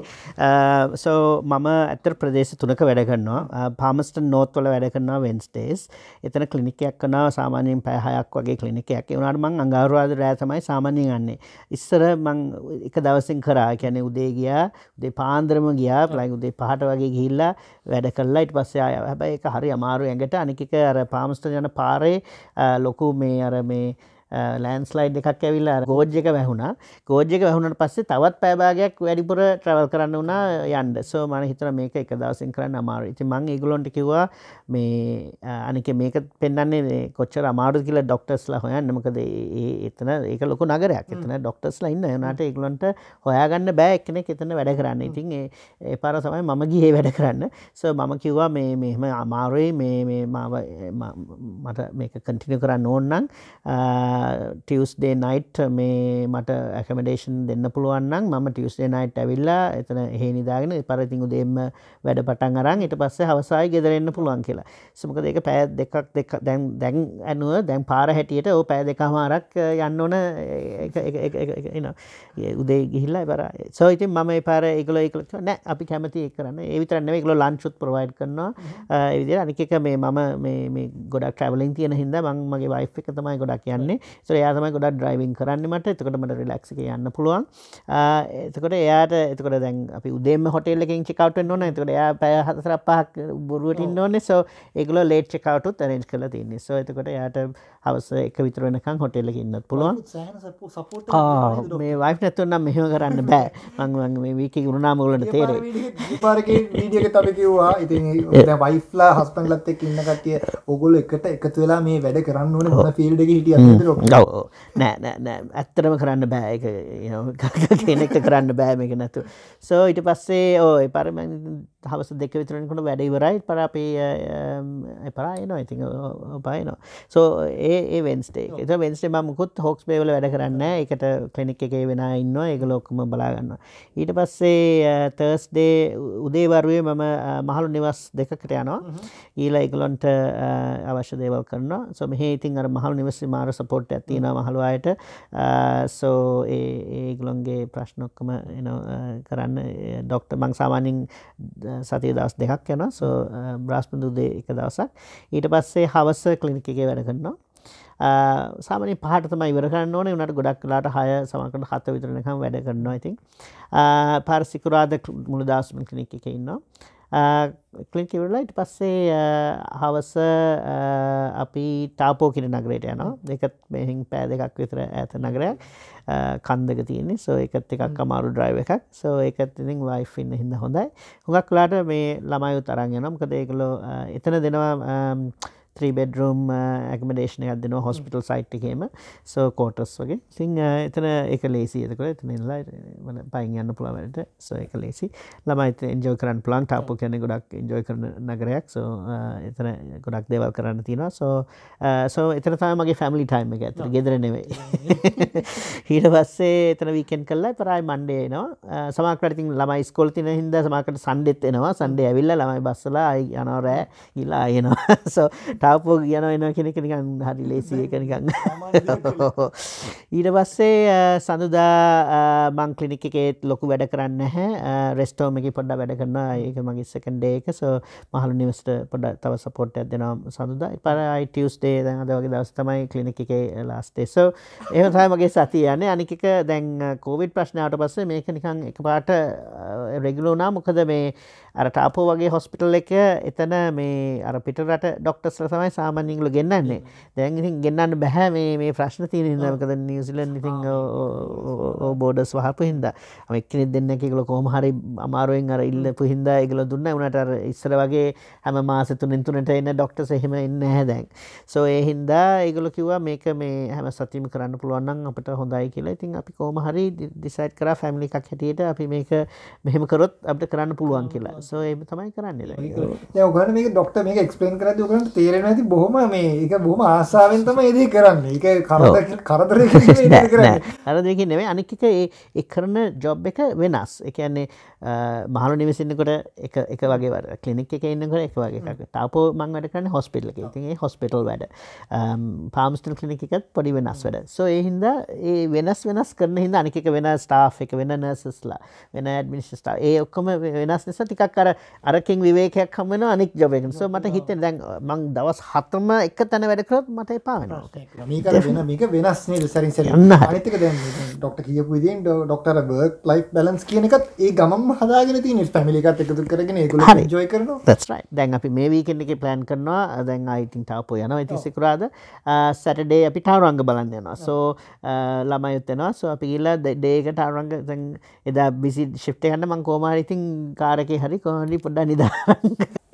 සෝ මම ඇතර ප්‍රදේශ තුනක වැඩගන්නවා පාමස්ට නෝත් වල වැඩගන්නවා වෙන්ස්ටේස් එතන කලිනිකයක් කන සාමානයෙන් පැහයක් වගේ කලිනිකයක් වුණට මං අඟවරවාද රෑ තමයි සාමාන්‍යයෙන් ගන්නේ ඉස්සර මං එක දවසින් කරා කැනෙ උදේ ගියා උදේ පාන්දරම ගියා පලයි උදේ පහට වගේ ගිල්ලා වැඩ දැකල්ලයිට පස්සේ අය හැබයි එක හරි අමාරු ඇඟට අනික අර පාමස්ට යන පාරේ ලොකු මේ අර මේ ලෑන්ස්ලයිඩ් එකක් ඇවිල්ලා ගෝජ්ජක වැැහුණ ගෝජ්ජක වැැහුණට පස්සේ තවත් පෑබාගයක් වැඩිපුර ට්‍රවල් කරන්න වනා යන්ඩ සෝ මන හිතර මේක එක දවසින් කරන්න අමාර ඉති මං ඒගලොන්ට කිවා මේ අනික මේක පෙන්න්නේ කොච්චර අමාරු කියලා ඩොක්ටස්ලා හොයන්න මකද එතන ඒක ලොක නගරයක් එතන ඩොක්ටස්ලා ඉන්න නට ඒගලොන්ට හොයාගන්න බෑ එක්නෙ එතන වැඩ කරන්න ඉතින් ඒ පාර සමයි මම ගිහේ වැඩ කරන්න සෝ මම කිව්වා මේ මෙහෙම අමාරුයි මේ මාව මට මේක කටිනි කරන්න ඕන්නන් ටියස්ඩේ නයිට් uh, මේ මට ඇකමඩේෂන් දෙන්න පුළුවන්නම් මම ටියස්ඩේ නයිට් ඇවිල්ලා එතන හේනිදාගෙන පරතිං උදේම වැඩ පටන් අරන් ඊට පස්සේ හවසයි ගෙදරෙන්න පුළුවන් කියලා සමක දෙක පෑ දෙකක් දෙක දැන් දැන් ඇනුව දැන් පාර හැටියට ඕ පෑ දෙකමාරක් uh, යන්න ඕන උදේ ගිහිල්ලා පර සෝයිතින් මම පාර එකල එකල නෑ අපි කැමති කරන්න ඒවිතරන්න එකල ලංචුත් ප්‍රවයිඩ් කරනවා එවිදි uh, අනික මේ මම ගොඩක් ට්‍රවලින් තියෙන හිද මං මගේ වයි් එක තමයි ගොඩක් කියන්නේ තර යාතම ගොඩ ඩ්‍රයිවිං කරන්න මට එතකට මට රිලක්සික යන්න පුළුවන් එතකට එයාට එතකට දැන් අපි උදේම හොටෙල්ලකින් චිකවට නොන එතකට එයා පැහතර පහක් බොරුවටින් නොන්නේ සෝ එකගල ලේට් චිකවටු තරෙන්ච් කල තින්නේ සෝ එතකට එයාට හවස එක විතර වෙනකං හොටෙල්ලකින්න පුළුවන් මේ වයි නැතුවන්නම් මෙහම කරන්න බෑ මංවන් මේ වීක ගුණනාමගලට තේරේ පාරක වීඩියක තබි කිව්වා ඉතින් වයිෆ්ලා හස්පන්ලත් එක් ඉන්න කටිය ඔගොල එකට එකතු වෙලා මේ වැඩ කරන්න ඕන හොඳ ෆිල්ඩ හිටිය නෑ නෑ ඇත්තරම කරන්න බෑ එක <laughs> කෙනෙක්ට කරන්න බෑ මේක නැතු සෝ ඉට පස්සේ ඕ පරම හවස දෙක විතරනකොට වැඩ ඉවරයි පර අපේ පරායනවා ඉතිං පායනවා සෝ ඒ වෙන්ස්ටේ එත වෙන්ස්ටේ මකුත් හොක්ස් බේවල වැඩ කරන්න එකට කලිනික් එකේ වෙන ඉන්න එක ලොක්කම බලාගන්න ඊට පස්සේ තර්ස්ඩේ උදේවරුවේ මම මහලු නිවස් දෙකකට යනවා ඊලා එකගලොන්ට අවශ්‍ය දේවල් කරන්න සොම හේතින් අර මහල් නිවස මාර සපෝට් ඇතින මහළුවායට සෝ ඒගලොන්ගේ ප්‍රශ්නොක්කම කරන්න ඩොක්ට මං සාමානින් සතිය දවස් දෙකක් යනවා සෝ uh, බ්‍රාස්්මදුදේ එක දවසක් ඊට පස්සේ හවස කලිනික එක වැඩ කරනවා uh, සාමන පහටම ඉවරන්න ඕන වනට ගොඩක් ලාට හය සමකට හත විතරනකම් වැඩ කරනවා ඉතින් uh, පාරසිකුරාද මුළු දස්ම කලිනික එක ඉන්නවා ක්ලින්ට් ඉවරලා ඊට පස්සේ හවස අපි ටාපෝ කියන නගරයට යනවා. ඒකත් මෙහෙන් පෑ දෙකක් විතර ඈත නගරයක්. කන්දක තියෙන්නේ. සෝ ඒකත් එකක් අමාරු drive එකක්. සෝ ඒකත් ඉතින් wife ඉන්න හින්දා හොඳයි. හුඟක් වෙලාට මේ ළමයි උත් අරන් යනවා. මොකද ඒගොල්ලෝ එතන දෙනවා 3 බෙඩරුම් ඇකමඩේෂන එකක් දෙනවා හොස්පිටල් සයිට් එකේම සෝ කෝටස් වගේ. ඉතින් එතන ඒක ලේසි. එතකොට එතන ඉඳලා වන පයින් යන්න පුළාවට සොයක ලේසි ළමයිත එන්ජෝ කරන් පලන් ටාපු කියන ගොඩක් ඉන්ජෝය කරන නගරයක් සෝ එතන ගොඩක් දේවල් කරන්න තියෙනවා සෝ සෝ එතරතා මගේ ෆැමිලි ටයිම් එක ඇතර ගෙදර නෙවෙයි හිට පස්සේ එතන වීකෙන් කල්ලා තරයි මණ්ඩේ නවා සමාකරතින් ළමයි ස්කොල් තින හිද සමාකට සන්ඩෙත් එනවා සන්ඩේ ඇවිල්ල ළමයි බස්සලා යනෝරෑ ගිලා යනවා සෝ <laughs> ටාපෝ කියන එන කෙනෙකනිකන් හරි ලේසිය කනිකන්න <laughs> ඊට පස්සේ සඳුදා මංකලි ක්ලිනික් එකේත් ලොකු වැඩ කරන්න නැහැ රෙස්ටෝම් එකේ පොඩ්ඩක් වැඩ කරනවා ඒක මගේ සෙකන්ඩ් ඩේ එක සෝ මහලු නිවස්ට පොඩ්ඩක් තව සපෝට් එකක් දෙනවා සඳුදා ඉපාරයි ටියුස්ඩේ දැන් අද වගේ දවස් තමයි ක්ලිනික් එකේ ලාස්ට් ඩේ සෝ එහෙම තමයි මගේ සතිය යන්නේ අනික එක දැන් කොවිඩ් ප්‍රශ්නාවට පස්සේ මේක නිකන් එකපාරට රෙගුලර් වුණා මොකද මේ අරටාපෝ වගේ හොස්පිටල් එක එතන මේ අර පිටරට ඩොක්ටස් රසමයි සාමාන්‍යංගලු ගෙන්න්නන්නේ දැන්ඉතින් ගෙන්න්න බැහැ මේ මේ ප්‍රශ්න තියනකද නිවසිලන් ඉතිං බෝඩස් වහපු හින්ද මක්කනෙ දෙන්න එකකල කෝම හරි අමාරුවෙන් අර ඉල්ල පුහින්ද එකගල දුන්න උනට ඉස්සර වගේ හැම මාසතු නිතුනට එන්න ඩොක්ටස් එහෙම එන්න හැදැන් සෝ ඒහින්දා ඒගොල කිව්වා මේක මේ හැම සතිම කරන්න පුළුවන්න්න අපට හොඳයි කියලා ඉතින් අපි කෝම හරි ඩිසයිට් කර ෆැමිලික් හැටියට අපි මේක මෙහෙම කරොත් අපට කරන්න පුළුවන් කියලා සෝ එම තමයි කරන්න ඔගන මේ ඩොක්ට මේ එක්ස්පලන් කරද කරට තේරෙන ඇති බොහොම මේ <laughs> එක බොහම ආසාාවෙන් තම ඒදී කරන්න එක කරදර කරදක නෙවේ අනික ඒ කරන ජොබ් එක වෙනස් එකන්නේ මහලු නිවසින්නකොට එක වගේ කලිනික් එක එන්නකට එක වගේ තාපෝ මං වැඩ කරන්න හොස්පිටල එක තින්ගේ හොස්පිටල් වැඩ පාම්ස්ටල් um, කලිනික එකත් පොඩි වෙනස් වැඩ සෝ ඒහින්ද ඒ වෙනස් වෙනස් කරන හිද අනික වෙන ස්ටා් එක වෙන නර්සස්ලා වෙන ඇඩමිනිස්ටා ඒ ඔක්කොම වෙනස් නිසා ටිකක් අර අරකින් විවේකයක් හමෙන අනික් ජොබෙන් සෝ මට හිතෙන දැන් මං දවස් හතම එක තැන වැඩකරොත් මට එපාවෙනවා මේක වෙන මේක වෙනස් නේද සරින් සරින් අනිත් එක දැන් ඩොක්ටර් කියපු විදිහෙන් ඩොක්ටර බර්ක් ලයිෆ් බැලන්ස් කියන එකත් ඒ ගමම ඔක්කොම හදාගෙන තින පැමිලිකත් එකතු කරගෙන ගුල ජොය කරන තස්රයි දැන් අපි මේ වීකෙන්ෙ ප්ලෑන් කරනවා දැන් අයිතින් තාපෝ යන ඉතිසිකරාද සැටඩේ අපි ටාවරංග බලන්න යනවා සෝ ළමයුත්තෙනවා සෝ අපි ගිල්ලා ඩේක ටාවරංග එදා බිසි ශිප්ට යන්න මං කෝමාරිතින් කාරකය හරි කොහලි පොඩ්ඩ නිදා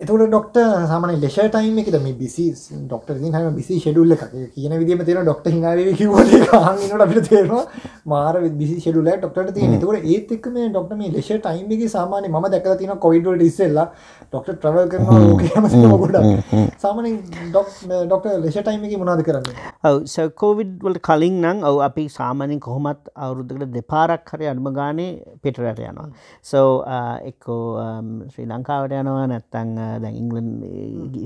එතුට ඩොක්ට සාමන ලෙෂ ටයිම් එකද මේ බිසි ඩොක්ට හම බිසි ෂෙඩුල්ල එක කියන විදිම තෙන ඩොක්ට හිට තේරවා මාර විසි ෙඩුල ඩොක්ට තිය තුර ඒත් එක්ම ඩොක්ට මේ ලෙෂ ටයිම් සයින්ඩික සාමානය ම දැක තින කොයිඩට ඉස්සෙල්ලා ඩොක්ට ට්‍රවල් කරන ගොඩ සාමන ඩොක්ට ලෙෂ ටයිමක මොනාද කරන්න ඔව සකෝවිඩ්වලට කලින් නං ඔව අපි සාමානින් කොහොමත් අවුරුද්ධකට දෙපාරක් හරි අඩමගානේ පිටරට යනවා සෝ uh, එක්කෝ um, ශ්‍රී ලංකාවට යනවා නැත්තං uh, දැන් ඉංගලන්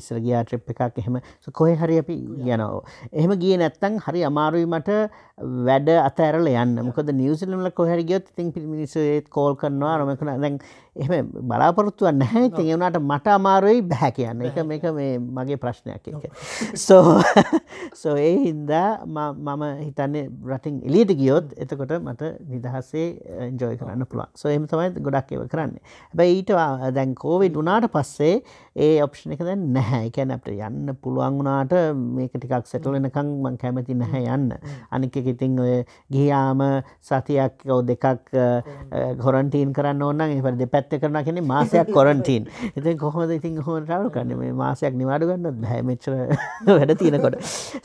ඉස්රගයා ට්‍රිප් එකක් එහෙම කොහ හරි අපි යනෝ එහෙම ගිය නැත්තං හරි අමාරුවීමට වැඩ අතඇරල යන්න මොකද නිවසිලල කොහැරගයොත් ඉතින් පිමිනිසේත් කෝල් කරනවා නොමකන දැන් එහම බලාපොරොත්තුව නැහැ ඉතින් ඒ වුණාට මට අමාරුයි බෑ කියන්න. ඒක මේක මේ මගේ ප්‍රශ්නයක් ඒක. සෝ සෝ <laughs> ඒ හින්දා මම හිතන්නේ රටින් එළියට ගියොත් එතකොට මට නිදහසේ එන්ජොයි කරන්න පුළුවන්. සෝ එහෙම තමයි ගොඩක් ඒවා කරන්නේ. හැබැයි ඊට දැන් කොවිඩ් වුණාට පස්සේ ඒ ඔප්ෂන් එක දැන් නැහැ. ඒ කියන්නේ අපිට යන්න පුළුවන් වුණාට මේක ටිකක් සෙටල් වෙනකන් මම කැමති නැහැ යන්න. අනික එක ඉතින් ඔය ගියාම සතියක් දෙකක් කොරන්ටීන් කරන්න ඕන නම් ඒ පැත්ත කරන කෙනෙ මාසයක් කොරන්ටීන් එතින් කොහොමද ඉතින් හෝටාරු කරන්න මේ මාසයක් නිවාඩු ගන්නත් බෑමච්චර <laughs> වැඩ තියෙනකොට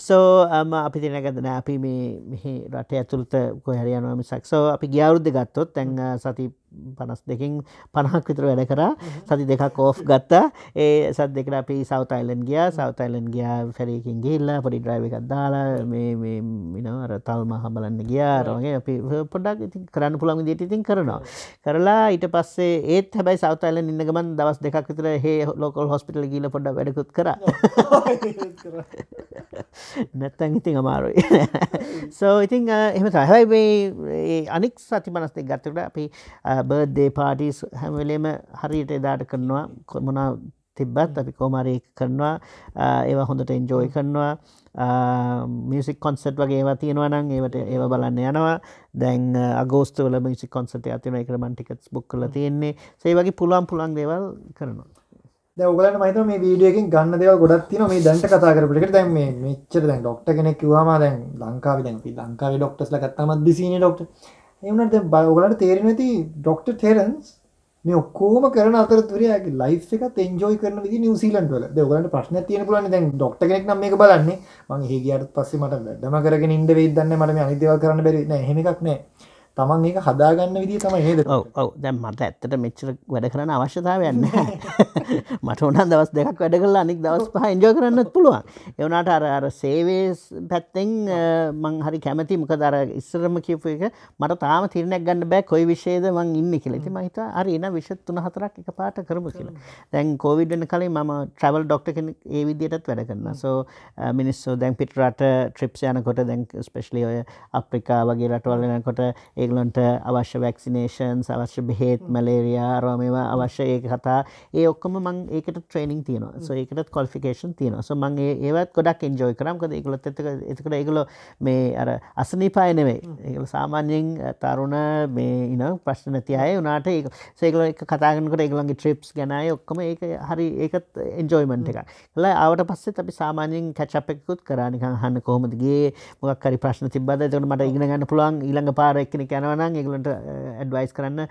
සෝ අම um, අපි තිනගදන අපි මේ මෙහි රට ඇතුළත කොහැරයනවාම සක්සෝ අපි ගියවුද්ධ ගත්තොත් තැන් uh, සති පනස් දෙකින් පණහක් විතර වැඩ කරා සති දෙකක් ඕෆ් ගත්තා ඒ සත් දෙකට අපි සවතයිලන් ගියා සවතයිලන් ගියා ෆැරකින් ගිල්ල පොඩි ්‍රයිව එකක් දාලා මේ මිනවර තල්ම හබලන්න ගියා රෝගේ අපි පොඩක් ඉති කරන්න පුළන් දිට ඉතින් කරනවා කරලා ඊට පස්සේ ඒත් හැබයි සවතයිල ඉන්නගමන් දවස් දෙකක් විතර හේ ලෝකල් හොස්පිටල ගීල පොඩ වැඩකුත් කර <laughs> නැත්තන් ඉතින් අමාරුයි සෝ <laughs> ඉතින් එහෙම සහයි අනික් සති මනස්තේ ගත්තට අපි බර්ඩ්ඩේ පාටිස් හැම වෙලේම හරියට එදාට කරනවා මොනා තිබ්බත් අපි කොහමරි ඒක කරනවා ඒවා හොඳට එන්ජෝයි කරනවා මියසික් කොන්සර්ට් වගේ ඒවා තියෙනවා නම් ඒවට ඒව බලන්න යනවා දැන් අගෝස්තු වල මියසික් කොන්සර්ට් එකක් තියෙනවා ඒකට මම ටිකට්ස් බුක් කරලා තියෙන්නේ ඒ වගේ පුළුවන් පුළුවන් දේවල් කරනවා දැන් ඔයගලන්ට මම හිතනවා මේ වීඩියෝ එකෙන් ගන්න දේවල් ගොඩක් තියෙනවා මේ දැන්ට කතා කරපු එකට දැන් මේ මෙච්චර දැන් ડોක්ටර් කෙනෙක් කිව්වම දැන් ලංකාවේ දැන් අපි ලංකාවේ ડોක්ටර්ස්ලා ගත්තාම 200 නේ ડોක්ටර් එවනට බයෝගලට තේරෙන ඇති ඩොක්ට. ටෙරන්ස් මේ ඔක්කෝම කරන අතර තුරයාගේ ලයි එක තෙන්ජෝයි කරන වි නිවසිීලන්ටවල දෙවලට ප්‍රශ්න තියෙන පුලන දැන් ඩොක්ට කෙක් නම් එක බලන්නේ මං හේගේයට පස්සේ මට වැඩම කරගෙන ඉන්ඩ වෙේදන්න මට අනිදව කරන්න බැරි හෙමක්නෑ තමන් ඒක හදාගන්න විදි තමයි නේද ඔව දැන් මට ඇත්තට මෙච්චර වැඩ කරන අවශ්‍යතාවයන්න <laughs> මට ඕනන් දවස් දෙකක් වැඩ කරලා අනික් දවස් පහ එන්ජෝ කරන්නත් පුළුවන් එවනාට අර අර සේවේස් පැත්තෙන් මං හරි කැමති මොක දර ඉස්සරම කියපු එක මට තාම තිරණයක් ගන්න බෑ කොයි විශේද මං ඉන්න කෙලෙති මහිත අරි එන විශත් තුන හතරක් එක පාට කරම කියලා දැන් කෝවිඩ්න කලින් මම ට්‍රවල් ඩොක්ට කෙන ඒ විදියටත් වැඩ කරන්න සෝ මිනිස්සෝ දැන් පිටරට ට්‍රිප්ස් යනකොට දැන් ස්පෙශලි ඔය අප්‍රිකා වගේ රටවල්ලනකොට ඒ ඒගලොන්ට අවශ්‍ය වැක්සිනේෂන්ස් අවශ්‍ය බෙහෙත් මලේරයා රෝමවා අවශ්‍ය ඒ කතා ඒ ඔක්කම මං ඒකට ට්‍රේනිින් තියන ඒකට කොල්ෆිකේෂන් තියන සො මං ඒවත් ගොඩක් එන්ජෝයි කරම්කද එකලොත් එතක එතකට ඒගලො මේ අර අසනීපායනෙවේ ඒකල සාමාන්‍යයෙන් තරුණ මේ ඉන ප්‍රශ්න තියය වනාට ඒ සේකල එක කතාගකට ඒගලන්ගේ ට්‍රිප්ස් ගැනයි ඔක්කම ඒක හරි ඒකත් එන්ජෝයිමන්ට එක කලා ආවට පස්සේ අපි සාමාන්‍යෙන් කැචපෙකුත් කරනිකං හන්න කොහොමදගේ මොක්කරි ප්‍රශ්න තිබද තකට මට ඉගෙන ගන්න පුළුවන් ඉළඟ පාර එක්කනක යනවනම් ඒගලන්ට ඇඩ්වයිස් කරන්න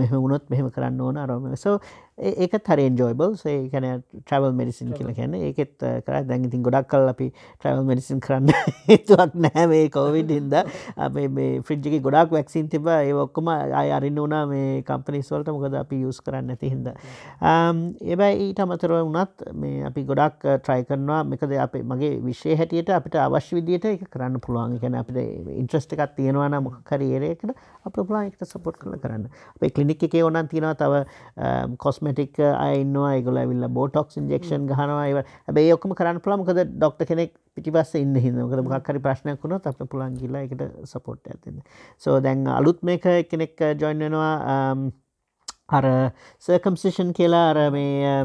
මෙහමුණොත් මෙහෙම කරන්න ඕන අරම සෝ ඒක තර ෙන්ජෝයිබල් ඒකන ට්‍රවල් මඩිසින් කියල කියන්න ඒකෙත් කර දැගඉතින් ගොඩක් කල් අපි ට්‍රවල් මඩිසින් කරන්න ඒතුවක් නෑමේ කෝවිඩ් හින්ද අපේ මේ ෆිජ්ජි ගොඩක් වැක්සින් තිබ ඒ ඔක්කොම අය අරින්න වනා මේ කම්පනිස්වල්ට මොකද අපි යුස් කරන්න ඇති හින්ද එබයි ඊට අමතරව වනත් මේ අපි ගොඩක් ට්‍රයි කරනවා මෙකද අපේ මගේ විශෂය හැටියට අපිට අවශ්‍ය විදියට එක කරන්න පුළුවන් ගැන අපිට ඉන්ට්‍රස්ට එකක් තියෙනවාන මොකරේරයකට අප පුලාන් එකට සපොට් කළ කරන්න අපේ කලිනික් එකේ ඕනන් තියෙනවා තව කොස්ම කස්මටික් අයින්නවා එකගොල ඇවිල්ල බෝටොක්ස් ඉන්ජෙක්ෂන් ගහනවා ඇබේ ඔක්කම කරන්න පුළමකද ඩොක්ට කෙනෙක් පිටිබස් ඉන්න හිදකට මක්කරි ප්‍රශ්නයක් වුණ අප පුළන්ගිලා එකට සපොට් ඇතින්න සෝ දැන් අලුත් මේක කෙනෙක් ජොයින්නවා අර සර්කම්සිෂන් කියලා අර මේ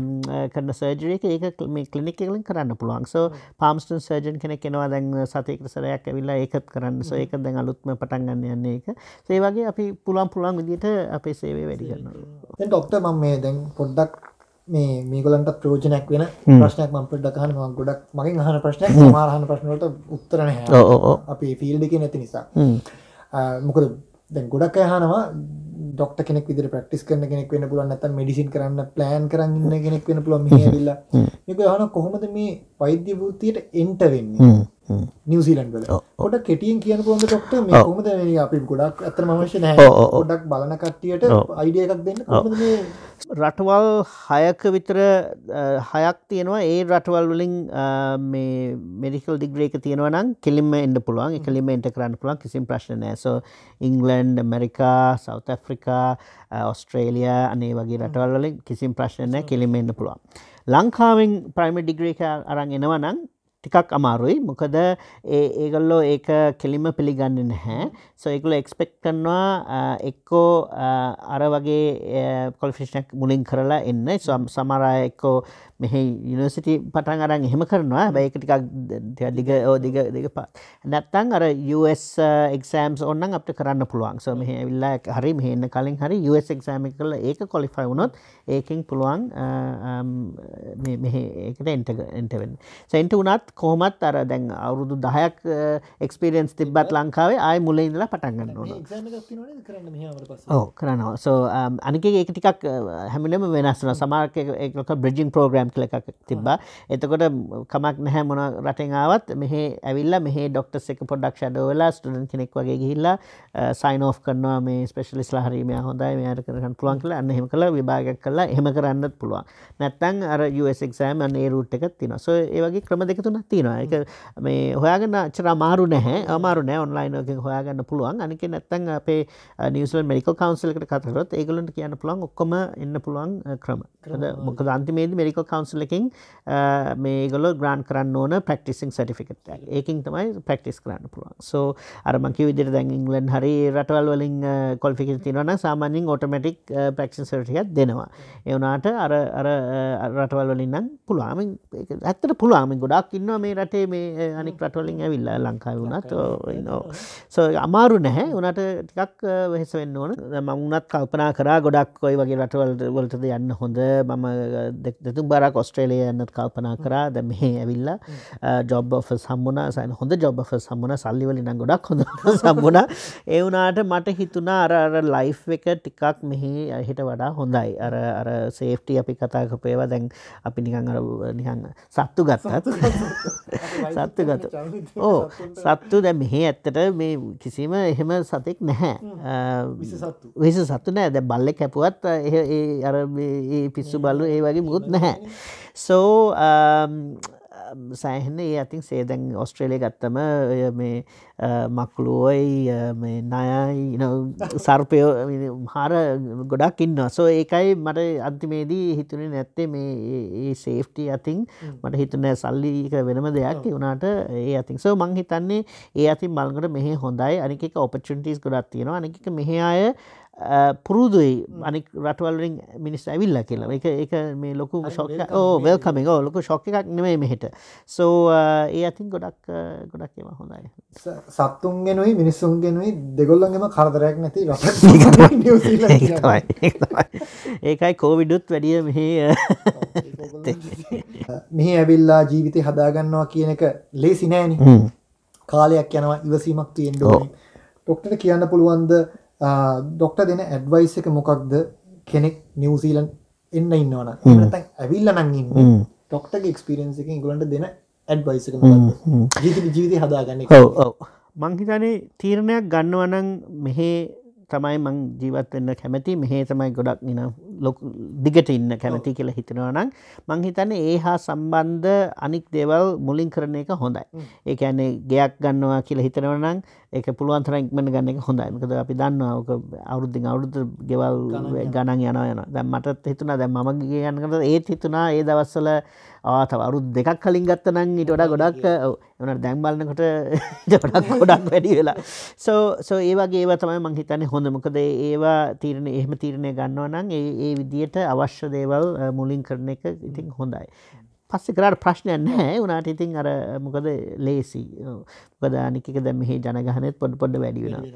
කරන සර්ජරයක ඒක මේ කලිනික් එකලින් කරන්න පුළුවන් සෝ පාම්ස්ටන් සර්ජන් කෙනෙක් එනවා දැන් සතයකට සරයක් ඇවිල්ලා ඒකත් කරන්න සෝ ඒක දැන් අලුත්ම පටන් ගන්න යන්නේ ඒක සේ වගේ අපි පුළුවන් පුළුවන් විදිහට අපේ සේවය වැඩි කරනවා දැන් ડોක්ටර් මම මේ දැන් පොඩ්ඩක් මේ මේගලන්ට ප්‍රෝජනයක් වෙන ප්‍රශ්නයක් මම පොඩ්ඩක් අහන්න මම ගොඩක් මගෙන් අහන ප්‍රශ්නයක් සමහර අහන ප්‍රශ්න වලට උත්තර නැහැ අපි ෆීල්ඩ් එකේ නැති නිසා මොකද දැන් ගොඩක් අය අහනවා ඩොක්ට කෙනෙක් විදිර ප්‍රක්ටිස් කරන කෙනෙක් වෙන පුළුවන් නැත්නම් මෙඩිසින් කරන්න ප්ලෑන් කරන් ඉන්න කෙනෙක් වෙන පුළුවන් මෙහි ඇවිල්ලා මේක අහන කොහොමද මේ වෛද්‍ය වෘත්තියට එන්ටර් වෙන්නේ නිවසිීලන්ඩ ොඩ කෙටියෙන් කියන පොද ොක්ට මේ කොමද අපි ගොඩක් අතර මවශ්‍ය නෑ ොඩක් බලන කට්ටියට අයිඩිය එකක් දෙන්න රටවල් හයක විතර හයක් තියෙනවා ඒ රටවල් වලින් මේ මෙඩිකල් ඩිග්‍රේක තියෙනවා නම් කෙලිම එන්න පුළුවන් එකලිම එන්ට කරන්න පුළුවන් කිසිම ප්‍රශ්න නෑ so England America South Africa Australia අනේ වගේ රටවල් වලින් කිසිම් ප්‍රශ්නය කෙලිම එන්න පුළුවන් ලංකාවෙන් ප්‍රයිම ඩිග්‍රේක අරන් එනවනම් ටිකක් අමාරුයි මොකද ඒගොල්ලෝ ඒක කෙලිම පිළිගන්න නැහැ සොයකුල එක්ස්පෙක් කන්නවා එක්කෝ අර වගේ කොල්ෆිෂනක් මුලින් කරලා එන්න ස්වම් සමරය එක්කෝ මෙහි යනිසිටි පටන් අරන් එහෙම කරනවා බැයි එක ටිකක් දිග ඕ දිග දිග පා නැත්තං අර US එක්සෑම්ස් ඔන්නන් අපට කරන්න පුළුවන් සො මෙහ විල්ලා හරි මෙහෙන්න කලින් හරි US එක්සෑම කල ඒක කොලිෆයි වුණොත් ඒකින් පුළුවන් මෙ එකට එන්ට එන්ටවෙන් සෙන්ට වනත් කොහොමත් අර දැන් අවුරුදු දහයක් එක්ස්පිරියන්ස් තිබ්බත් ලංකාවේ ආය මුල ඉඳලා පටන්ගන්න ඕන ඕ කරනවා සෝ අනික ඒක ටිකක් හැමිලම වෙනස්න සමාර්ක එකක බ්‍රජින් පෝග්‍රම් කල එකක් තිබ්බා එතකොට කමක් නැහැ මොන රටෙන්ආවත් මෙහේ ඇවිල්ල මෙහේ ඩොක්ටස් එක පොඩක් ෂඩෝවෙලා ස්ටඩන් කෙනෙක් වගේ ගිහිල්ලා සයින් ෝ් කරනවා මේ ස්පේෂලිස් හරීම හොඳයි මෙයාට කරහන් පුළුවන් කළ අන්න හෙම කළ විභාගක් කලා හෙම කරන්නත් පුළුවන් නැත්තන් අර ක්ෑම් අන්නේ රුට් එකත් තින සො ඒවගේ ක්‍රම දෙකතුන තියෙනවා එක මේ හොයාගන්න චර මාරු නැහැ අමාරු නෑ ඔන්ලයිනෝගෙන් හොයාගන්න පුළුවන් අනික නැත්තං අපේ නිවසල් මරිකල් කවන්සලකට කතරොත් ඒගලන්ට කියන්න පුළුවන් ඔක්කොම එන්න පුළුවන් ක්‍රම මොක දන්තිමේද මරිකල් කවන්සලකින් මේගොල ග්‍රාන් කරන්න ඕන ප්‍රක්ටිසින් සටිෆිකට ඒකින් තමයි ප්‍රක්ටිස් කරන්න පුළුවන් සෝ අරමකි විදිර දැන් ඉංගලන් හරි රටවල් වලින් කොල්ෆික තිනවන සාමාන්‍යින් ඔටමටික් ප්‍රක්ෂන් සටිකත් දෙනවා එවනාට අර රටවල් වලින්නම් පුළුවමින් ඇත්තට පුළුවමින් ගොඩක් ඉන්න ඉන්න මේ රටේ මේ අනික් රටවලින් ඇවිල්ලා ලංකාව වුණත් සෝ අමාරු නැහැ උනට ටිකක් වෙහෙස වෙන්න ඕන මම උනත් කල්පනා කරා ගොඩක් ඔයි වගේ රටවලට වලටද යන්න හොඳ මම දෙතුන් බාරක් ඔස්ට්‍රේලිය යන්නත් කල්පනා කරා දැන් මේ ඇවිල්ලා ජොබ් ඔෆර්ස් හම්බුණා සයින් හොඳ ජොබ් ඔෆර්ස් හම්බුණා සල්ලි වලින් නම් ගොඩක් හොඳ හම්බුණා ඒ වුණාට මට හිතුණා අර අර ලයිෆ් එක ටිකක් මෙහි හිට වඩා හොඳයි අර අර සේෆ්ටි අපි කතා කරපේවා දැන් අපි නිකන් අර නිකන් සත්තු ගත්තත් සත්තුගත ඕ සත්තු දැ මෙහි ඇත්තට මේ කිසිම එහෙම සතෙක් නැහැ විස සත්තු නෑ දැ බල්ලෙ කැපුවත් අර පිස්සු බල්ලු ඒ වගේ මුත් නැහැ සෝ සෑහෙන්න ඒ අතින් සේදැන් ඔස්ට්‍රේලිය ගත්තම ඔය මේ මක්ලුවයි නයයි සර්පයෝ හාර ගොඩක් ඉන්න සෝ ඒකයි මට අන්තිමේදී හිතුනේ නැත්තේ මේ ඒ සේෆ්ටි අතින් මට හිතන සල්ලික වෙනම දෙයක් වුණට ඒ අතින් සෝ මං හිතන්නේ ඒ අතින් මල්ගට මෙහ හොඳයි අනික ඔපචටිස් ගොඩක් තියෙනවා අනික මෙහ අය Uh, පුරුදුයි අනික් රටවල්ලින් මිනිස් ඇවිල්ල කියලා එක එක මේ ලොකු ශෝක ඕ වල්කමින් ඕ ලොකු ශෝක එකක් නෙවේ මෙහෙට සෝ uh, ඒ අතින් ගොඩක් uh, ගොඩක් එම හොඳයි සත්තුන්ගෙනුයි මිනිස්සුන්ගෙනුයි දෙගොල්ලන්ගම කරදරයක් නැති <laughs> <laughs> ඒකයි කෝවිඩුත් වැඩිය මෙහි <laughs> මෙහි ඇවිල්ලා ජීවිතය හදාගන්නවා කියන එක ලේසිනෑන කාලයක් යනවා ඉවසීමක් තියෙන් ඩොක්ට කියන්න පුළුවන්ද ඩොක්ට දෙන ඇඩ්වයිස් එක මොකක්ද කෙනෙක් නිවසිීලන් එන්න ඉන්නවන තැන් ඇවිල්ල නංගින් ඩොක්ටගේ ක්ස්පිරන්ස එක ගලන්ට දෙන ඇඩ්වයිස ජීවිත හදාගන්න මංහිතනේ තීරණයක් ගන්නවනං මෙහේ තමයි මං ජීවත්වෙන්න කැමති මෙහේ තමයි ගොඩක් නින ලොක් දිගට ඉන්න කැමති කියලා හිතෙනවා නම් මං හිතන්නේ ඒ හා සම්බන්ධ අනික් දේවල් මුලින් කරන එක හොඳයි. ඒ කියන්නේ ගයක් ගන්නවා කියලා හිතනවා නම් ඒක පුළුවන් තරම් ඉක්මනට ගන්න එක හොඳයි. මොකද අපි දන්නවා ඔක අවුරුද්දෙන් අවුරුද්ද ගෙවල් ගණන් යනවා යනවා. දැන් මටත් හිතුණා දැන් මම ගියනකොට ඒත් හිතුණා ඒ දවස්වල ආ තව අවුරුදු දෙකක් කලින් ගත්ත නම් ඊට වඩා ගොඩක් ඔව් ඒ වුණාට දැන් බලනකොට ඊට වඩා ගොඩක් වැඩි වෙලා. සෝ සෝ ඒ වගේ ඒවා තමයි මම හිතන්නේ හොඳ. මොකද ඒවා තීරණ එහෙම තීරණය ගන්නවා නම් ඒ ඒ විදියට අවශ්‍ය දේවල් මුලින් කරන එක ඉතින් හොඳයි. පස්සෙ කරට ප්‍රශ්නයන් හැ වනාට ඉතින් අර මොකද ලේසි ගදානිකක දැ මෙහි ජනගහනත් පොඩ් පොඩ වැඩිවෙන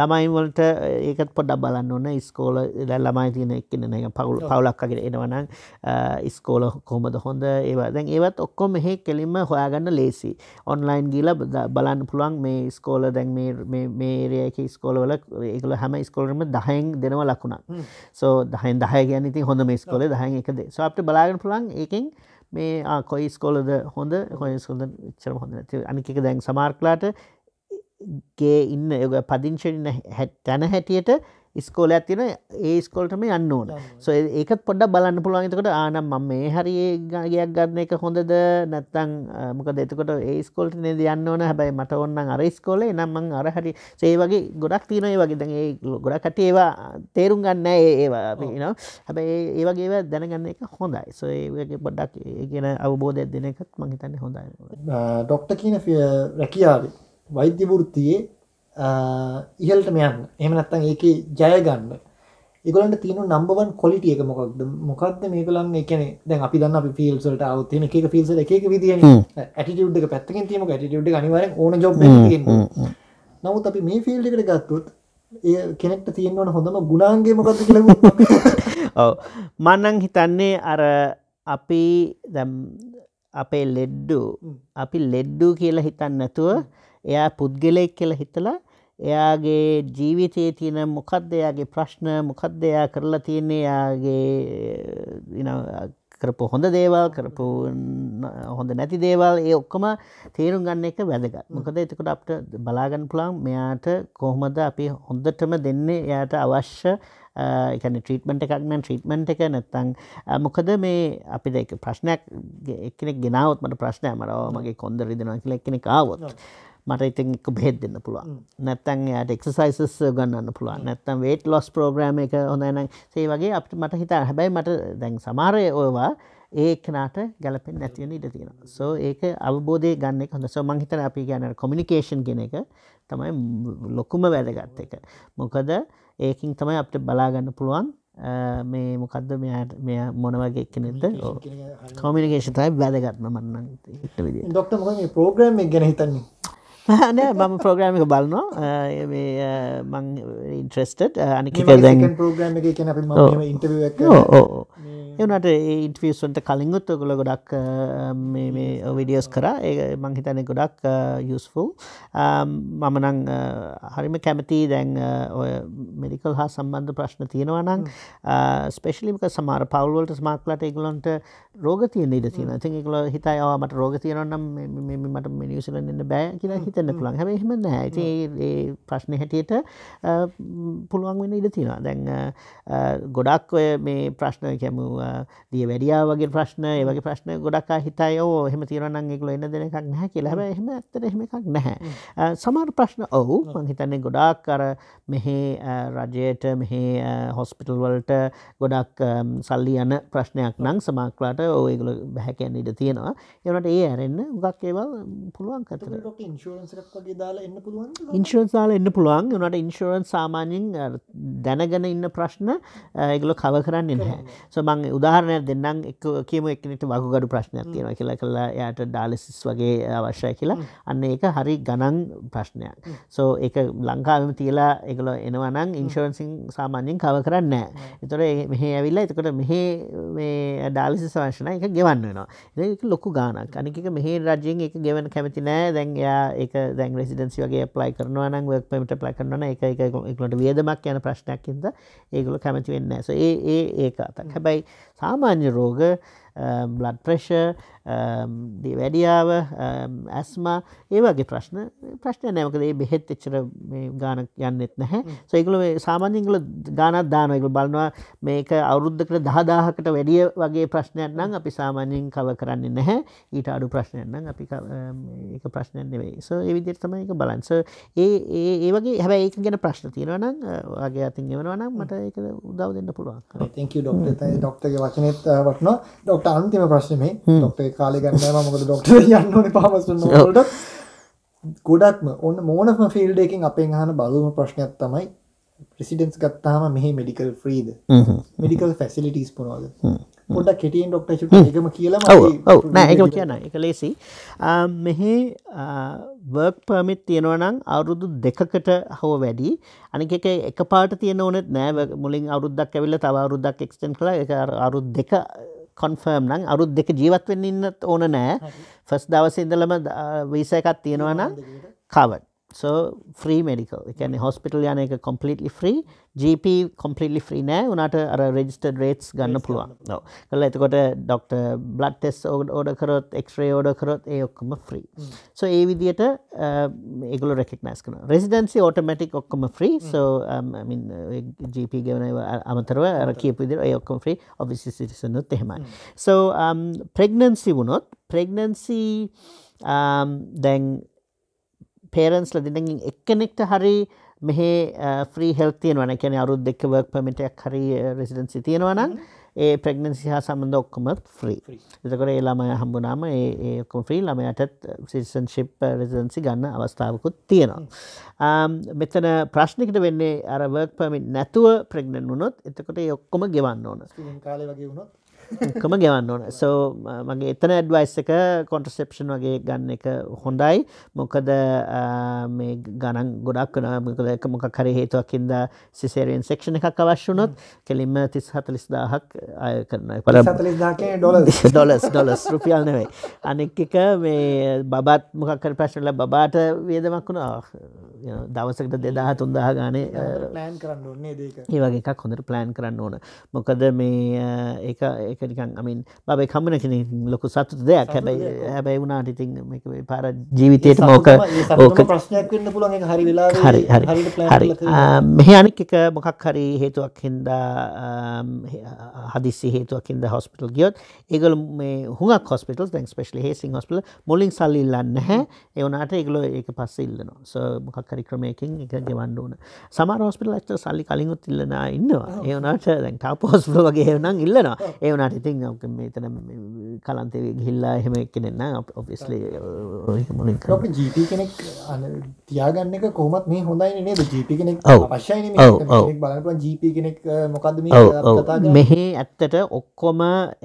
ළමයින්වලට ඒකත් පොඩ බලන්න ඕන්න ස්කෝල දැල් ළමයි තියන එක්කන එක පවුල් පවුලක්කගෙන එනවනම් ස්කෝල කොමද හොඳ ඒවා දැන් ඒවත් ඔක්කො මෙහෙ කෙලින්ම හොයාගන්න ලේසි ඔන්ලයින් ගීල බලන්න පුළුවන් මේ ස්කෝල දැන් මේරයක ස්කෝලවල එකල හැම ස්කෝලරම දහයෙන් දෙනව ලකුණක් සෝ දහන් දහය ගැනති හොඳ මේ ස්කෝල දහන් එකද සප්ට බලාගෙන පුළන් ඒ ඒකින් මේ කොයිස්කොලද හොඳ හොයස්කොද චර හොඳ නැති අනික දැන් සමාර්කලාට ගේ ඉන්න යග පදිංශෙන තැන හැටියට ස්කෝල ඇතින ඒ ස්කොල්ටම යන්න ඕන සො ඒකත් පොඩ්ඩ බලන්න පුළුවන්තකොට ආනම් ම මේ හරි ගයක් ගන්න එක හොඳද නැත්තං මොක දෙතකොට ඒස්කොල්ට නේද යන්න ඕන හැබයි මට ඔන්න අර ස්කෝලේ නම්මං අර හරි ඒ වගේ ගොඩක් තියනය වගේ ඒ ගොඩකට ඒවා තේරුම් ගන්න ඒවා න හැබ ඒවගේ දැනගන්න එක හොඳයි සොඒගේ පොඩ්ඩක් ඒගෙන අවබෝධය දෙන එකත් මහිතන්න හොඳයි ඩොක්ට කියන රැකියාවේ වෛද්‍ය වෘත්තියේ ඉහල්ට මෙයන්න එහම නත්තන් ඒක ජයගන්න එකගලට තින නම්බවන් කොලිටිය එක මොකක්ද මොකක්ද මේකලන් එකන දැන් අපි දන්න අපි ෆිල්සල්ට අවත්තින එක ෆිල්ස එක විදි ඇටිියුඩ් එක පැත්තකින් තිීම ඇටිියුඩ් අනිවර ඕන ජොබ් නමුත් අපි මේ ෆිල්ඩිකට ගත්තුත් ඒ කෙනෙක්ට තියෙන්වන හොඳම ගුණාන්ගේ මොකක්ද කියල <laughs> ඔව මන්නං හිතන්නේ අර අපි දැම් අපේ ලෙඩ්ඩු අපි ලෙඩ්ඩු කියලා හිතන්නතුව එයා පුද්ගලයෙක් කියලා හිතලා එයාගේ ජීවිතයේ තියෙන මොකක්ද එයාගේ ප්‍රශ්න මොකක්ද එයා කරලා තියෙන්නේ එයාගේ කරපු හොඳ දේවල් කරපු හොඳ නැති දේවල් ඒ ඔක්කොම තේරුම් ගන්න එක වැදගත්. මොකද එතකොට අපිට බලා ගන්න පුළුවන් මෙයාට කොහොමද අපි හොඳටම දෙන්නේ එයාට අවශ්‍ය එකන ට්‍රීටමට එකක්න ට්‍රීටමට එක නැත්තං මොකද මේ අපි දෙක ප්‍රශ්නයක් එකනෙක් ගෙනාවත්මට ප්‍රශ්නය මරව මගේ කොන්ද රිදෙනවා කියල එකනෙ කාවොත් මට ඉතින් එක බෙහෙත් දෙන්න පුළුවන්. නැත්නම් එයාට එක්සර්සයිසස් ගන්නන්න පුළුවන්. නැත්නම් weight loss program එක හොඳයි නම් ඒ වගේ අපිට මට හිතා. හැබැයි මට දැන් සමහර ඒවා ඒ කෙනාට ගැලපෙන්නේ නැති වෙන ඉඩ තියෙනවා. සෝ ඒක අවබෝධය ගන්න එක හොඳ. සෝ මම හිතන අපි කියන කොමියුනිකේෂන් කියන එක තමයි ලොකුම වැදගත් එක. මොකද ඒකින් තමයි අපිට බලා ගන්න පුළුවන් මේ මොකක්ද මෙයාට මෙය මොනවගේ කෙනෙක්ද කොමිනිකේෂන් තමයි වැදගත්ම මන්නම් ඉට විදි. ඩොක්ටර් මොකද මේ ප්‍රෝග්‍රෑම් එක ගැන හිතන්නේ? <laughs> නෑ මම ප්‍රෝග්‍රමික බලනවා මං ඉන්ට්‍රෙස්ටඩ් අනික ඉන්ටව එවනට ඉන්ටවස්වන්ට කලින්ගුත් ගොල ගොඩක් විඩියස් කර ඒ මංහිතනය ගොඩක් යුස්ෆුල් මමනං හරිම කැමති දැන් ඔය මෙඩිකල් හා සම්බන්ධ ප්‍රශ්න තියෙනවනං ස්පේෂලික සමාර පවල්වලට ස්මාක්ලට ඉගලොන්ට රෝග තියන ඉඩ තියෙන ති එකල හිතයාවට රෝග තියනනම් මට මිනිසලන්න බෑ කියලා හිතන්න පුළන් හැම හෙම නැති ප්‍රශ්න හැටියට පුළුවන් වෙන ඉඩ තියෙන දැන් ගොඩක් ඔය මේ ප්‍රශ්නය කැමුව දිය වැඩියාවගේ ප්‍රශ්න ඒවගේ ප්‍රශ්න ගොඩක් හිතයි ඕ එහෙම තිරනන් ගල එන්න දෙන එකක් නැහැ කියලාබ එහෙම ඇත්තට එහෙම එකක් නැහැ සමර් ප්‍රශ්න ඔවු මං හිතන්නේ ගොඩාක් කර මෙහි රජයට මෙහි හොස්පිටල් වලට ගොඩක් සල්ලි යන ප්‍රශ්නයක් නං සමාක්ලාට ඔයගුල බැහැකැන් ඉඩ තියෙනවා එවට ඒ ඇරෙන්න්න ගක් ඒවල් පුළුවන් කර ඉන්ශරන්ස් දාල එන්න පුළුවන් වනට ඉන්ශරන් සාමාන්‍යෙන් දැනගෙන ඉන්න ප්‍රශ්න ඒගොල කව කරන්න නැහැ සමං උදාහරණයක් දෙන්නම් කියම එක්නෙට වකුගඩු ප්‍රශ්නයක් තියෙන කියලා කලා යට ඩාලෙසිස් වගේ අවශ්‍යය කියලා අන්න ඒක හරි ගණන් ප්‍රශ්නයක් සෝ එක ලංකාවම තියලා එකල එනවනම් ඉන්ශෝරන්සින් සාමාන්‍යෙන් කව කරන්න එතොර මෙහ ඇවිල්ලා එතකොට මෙහ මේ ඩාලිසි වශන එක ගෙවන්න නවා එක ලොකු ගානක් අනික මෙහ රජයෙන් එක ගෙවන කැමති නෑ දැන්යා එක දැන් රෙසිඩන්සි වගේ ප්ලයි කරනවනම් වක් පමට ප්ල කරන එක එකලට වියදමක් යන ප්‍රශ්නයක්කින්ද ඒගොල කැමති වෙන්න ඒ ඒ ඒක අතක් හැබයි 사만유록을 බ්ලඩ් ප්‍රේශ වැඩියාව ඇස්ම ඒවගේ ප්‍රශ්න ප්‍රශ්නය නෑමකදේ බෙහෙත් එච්චර ගානක් යන්නෙත් නැහැ සයිකල සාමාන්‍යංගල ගානත් දානයකු බලනවා මේක අවුරුද්ධකට දහදාහකට වැඩිය වගේ ප්‍රශ්නයක් නම් අපි සාමාන්‍යයෙන් කව කරන්නේ නැහැ ඊට අඩු ප්‍රශ්නයක් නම් අපි එක um, ප්‍රශ්නයක් නෙවෙයි ස ඒවිදිර තමයි එක බලන්ස ඒ ඒ වගේ හැබැ ඒක ගැන ප්‍රශ්න තියෙනවනම් වගේ අතින් එවනවනම් මට ඒක උදව් දෙන්න පුළුවන් තැක ඩොක්ගේ වචනත් වටන ඩොක්ට ඒකත් අන්තිම ප්‍රශ්නේ මේ ડોක්ටර් කාලේ ගන්න නෑ මම මොකද ડોක්ටර් යන්න ඕනේ පාමස් වෙන්න ඕනට ගොඩක්ම ඔන්න මොනම ෆීල්ඩ් එකකින් අපෙන් අහන බලුම ප්‍රශ්නයක් තමයි ප්‍රෙසිඩන්ස් ගත්තාම මෙහි මෙඩිකල් ෆ්‍රීද මෙඩිකල් ෆැසිලිටිස් පුනවද පොඩ කෙටියෙන් ඩොක්ටර් එකම කියලා නෑ එක කියන්න එක ලේසි මෙහි වර්ක් පර්මිත් තියෙනවනම් අවුරුදු දෙකකට හෝ වැඩි අනික එක එක පාට තියෙන ඕනෙත් නෑ මුලින් අවුරුද්දක් ඇවිල්ල තව අවුරුද්දක් එක්ස්ටන් කළ එක අරුද් දෙක කොන්ෆර්ම් නම් අරුත් දෙක ජීවත් වෙන්න ඉන්න ඕන නෑ ෆස් දවසේ ඉඳලම වීස එකක් තියෙනවා නම් කවඩ් so free medical ඒ කියන්නේ හොස්පිටල් යන එක completely free GP completely free නෑ උනාට අර registered rates ගන්න පුළුවන් ඔව් කළා එතකොට ડોක්ටර් blood test order කරොත් x-ray order කරොත් ඒ ඔක්කොම free hmm. so ඒ විදිහට ඒගොල්ලෝ recognize කරනවා residency automatic ඔක්කොම free hmm. so um, i mean GP ගෙවන අමතරව අර කියපු විදිහට ඒ ඔක්කොම free obviously citizen උත් එහෙමයි so um, pregnancy වුණොත් pregnancy um, දැන් පේරන්ස්ල දෙනගින් එක්කෙනෙක්ට හරි මෙහි ්‍රී හෙල්තියන වන කැන අරුත් දෙක වර්ක් පමිටයක් හරි රෙසිඩන්සි තියෙනවනම් ඒ ප්‍රග්නන්සි හා සම්බඳ ඔක්කොමත් ්‍රී එතකොට ඒ ළමය හම්බුනාම ඒකොම් ්‍රී ළමයටත් සිසන්ශිප් රෙසිදන්සි ගන්න අවස්ථාවකුත් තියෙනවා. මෙතන ප්‍රශ්නිකට වෙන්නේ අරවර්ක් පමිට නැතුව ප්‍රග්නන් වුනොත් එතකොට ඔක්කොම ගෙවන්න ඕන කාල වගේ වුණොත් කම ගෙවන්න ඕන සෝ මගේ එතන ඇඩ්වයිස් එක කොන්ට්‍රසෙප්ෂන් වගේ ගන්න එක හොඳයි මොකද මේ ගණන් ගොඩක් නමකද එක මොක කර හේතුවක්කින්ද සිසේරෙන් සෙක්ෂණ එකක් අවශ්‍යනොත් කෙලින්ම තිස් හතලිස් දාහක් අය කරන පල ඩොලස් ඩොලස් රුපියල් නෙවෙයි අනෙක් එක මේ බබත් මොකක්කර ප්‍රශ්නල බබාට වේදමක් වුණා දවසකට දෙදාහ තුන්දාහ ගානේ ඒ වගේ එකක් හොඳට ප්ලෑන් කරන්න ඕන මොකද මේ ඒ එකනිකන් අමින් බබයි කමන කෙන ලොකු සතුට දෙයක් හැබයි හැබැයි වුණට ඉතින් පාර ජීවිතයට මෝක ඕක ප්‍රශ්නයක් වන්න පුළන් හරි වෙලා හරි හරි හරි මෙහි අනික් එක මොකක් හරි හේතුවක් හින්දා හදිසි හේතුවකින්ද හොස්පිටල් ගියොත් ඒගොල මේ හුඟක් හොස්පිටල් දැන් ස්පේශලි හේසින් හොස්පිටල් මුලින් සල්ලි ඉල්ලන්න හැ එවනාට ඒගොලෝ ඒක පස්ස ඉල්ලනවා ස මොකක්කරි ක්‍රමයකින් එක ගෙවන්න ඕන සමර හොස්පිටල් ඇට සල්ලි කලින්ුත් ඉල්ලනා ඉන්නවා ඒවනාට දැන් තාප හොස්පිටල් වගේ එවනම් ඉල්ලනවා ඒවනාට ඉති මෙතන කලන්තේ ගිල්ලා එහෙම එකනෙන්න ඔෆිස්ල මො ජීප කෙනෙක් තියාගන්න එක කොමත් මේ හොඳයි නේද ජීපි කෙනෙක් පශයන ජීප කෙනෙක් මොකද මෙහි ඇත්තට ඔක්කොම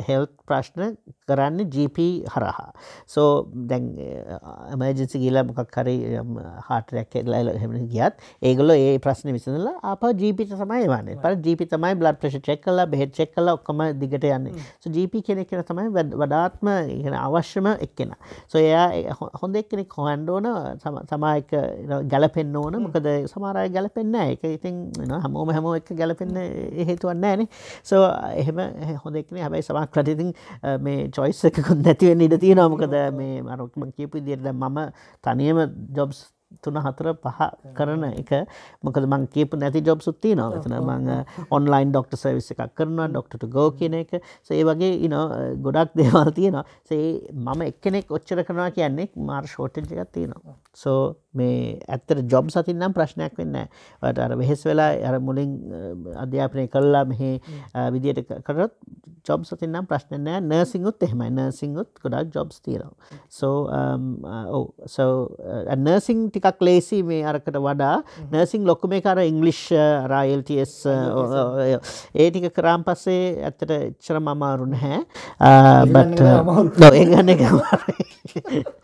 හෙල් ප්‍රශ්න කරන්න ජීප හරහා සෝ දැන් ඇමජන්සි ගිලා මොකක් හරි හාටරැක් ලයිල හෙම ගියත් ඒගොල ඒ ප්‍රශ්න විසඳලා අප ජීපිට සමයිවාන ප ජීපි තමයි බ්ලඩ් ප්‍රශ් චෙක් කලා බෙහෙත් චෙක් කල ඔක්කම දිගට යන්න කරන්නේ ජීපි කෙනෙක් කෙන තමයි වඩාත්ම අවශ්‍යම එක්කෙන සොයා හොඳ එක් කෙනෙක් හොහන්ඩෝන සමායක ගැලපෙන්න්න ඕන මොකද සමාරය ගැලපෙන්න්න එක ඉතින් හමෝම හැම එක ගැලපෙන්න්න හේතුවන්න ෑනේ සෝ එහෙම හොඳෙක්න හැබයි සමක් රටිතින් මේ චොයිස්සකුන් නැතිවෙන් ඉඩ තියෙනමකද මේ අරක්ම කියපු දිරද මම තනියම ජොබ්ස් තුන හතර පහ කරන එක මොකද මං කියපු නැති ජොබ් සුත්තිී නෝ තන මං ඔන්ලයින් ඩොක්ට සවිස් එකක් කරනවා ඩොක්ට ගෝ කියන එක සේ වගේ ඉන ගොඩක් <laughs> දේවල් තියෙනවා සේ මම එක්කෙනෙක් ඔච්චර කරනවා කියන්නේ මාර් ෂෝටජ එකක් තියෙනවා සෝ මේ ඇත්තට ජොබ් සතින් නම් ප්‍රශ්නයක් වෙන්නේ නැහැ. ඔයාලට අර වෙහෙස් වෙලා අර මුලින් අධ්‍යාපනය කළා මෙහි විදියට කරොත් ජොබ් සතින් නම් ප්‍රශ්න නැහැ. නර්සින් උත් එහෙමයි. නර්සින් උත් ගොඩාක් ජොබ්ස් තියෙනවා. So um ඔව් uh, oh, so uh, nursing ටිකක් ලේසි මේ අරකට වඩා nursing ලොකුම එක අර English අර IELTS ඒ ටික කරාන් පස්සේ ඇත්තට එච්චරම අමාරු නැහැ. Uh, but no ඒ ගන්න එක අමාරුයි. <laughs>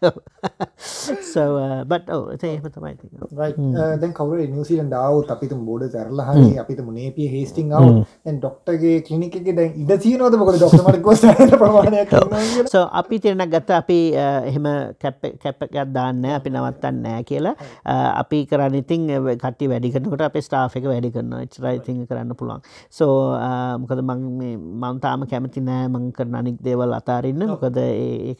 බට දැන් කවර නිසිලන් ාවත් අපිත බෝඩ සැරලහ අපිත නේපිය හේස්ටිං ව ඩොක්ටගේ කලිනික දැන් ඉඩ සීනෝද මොකද ඩොක්ටමට ප්‍රමාණය oh. අපි තිරෙන ගත්ත අපි uh, එහෙම කැප්පකත් දාන්න අපි නවත්තන්න නෑ කියලා uh, අපි කරන්න ඉතින් uh, කට වැඩිකනකට අප ස්ටාෆක වැඩි කරන්න චරයිති කරන්න පුළුවන් සෝ මොකද මන්තාම කැමති නෑ මං කරන අනික් දේවල් අතාරන්න මොකද ඒ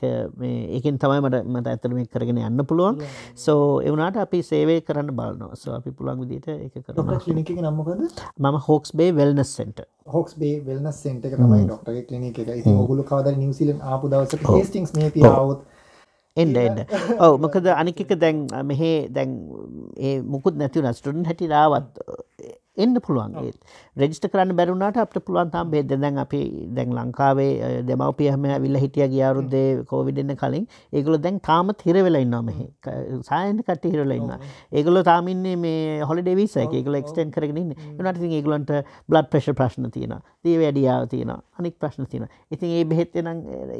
ඒකින් තමයි මට මත ඇතරම කරගෙන යන්න පුළුවන් සෝ එවුණට අපි සේවය කරන්න බලනවා සෝ අපි පුළන් විදිට එක කර ලිනික නම්මකද මම Hawke's Bay wellness centre Hawke's Bay wellness centre තමයි ඩොක්ටගේ mm. ලිනික එක ගුලු කවද නිවසිලන් ආපු දවස ටස්ටික් ති වත් එන්න එන්න ඔව <laughs> oh, මොකද අනිකක දැන් මෙහේ දැන් ඒ මුකුත් නැතිව නස්ටුන් හැටිලාවත් එන්න පුළුවන් ඒත් රෙජිස්ට කරන්න බැරුණට අපට පුළුවන් තම් බෙද දැන් අපි දැන් ලංකාවේ දෙමවපියහම විල්ල හිටිය ගියාරුද්දේ කෝවිඩන්න කලින් ඒගොල දැන් තාමත් හිරවෙලයින්නවා මෙහ සායන්ට කට හිරලඉන්න ඒගොල තාමින්නේ මේ හොල ඩෙවිස එකකල එක්ටන් කරගෙනන්න නට ති ඒගලන්ට බ්ලඩ් ප්‍රශ් ප්‍රශ්න තියෙන තිය වැඩියාව තියෙන අනික් ප්‍රශ්න තියෙන ඉතින් ඒ බෙත්තෙන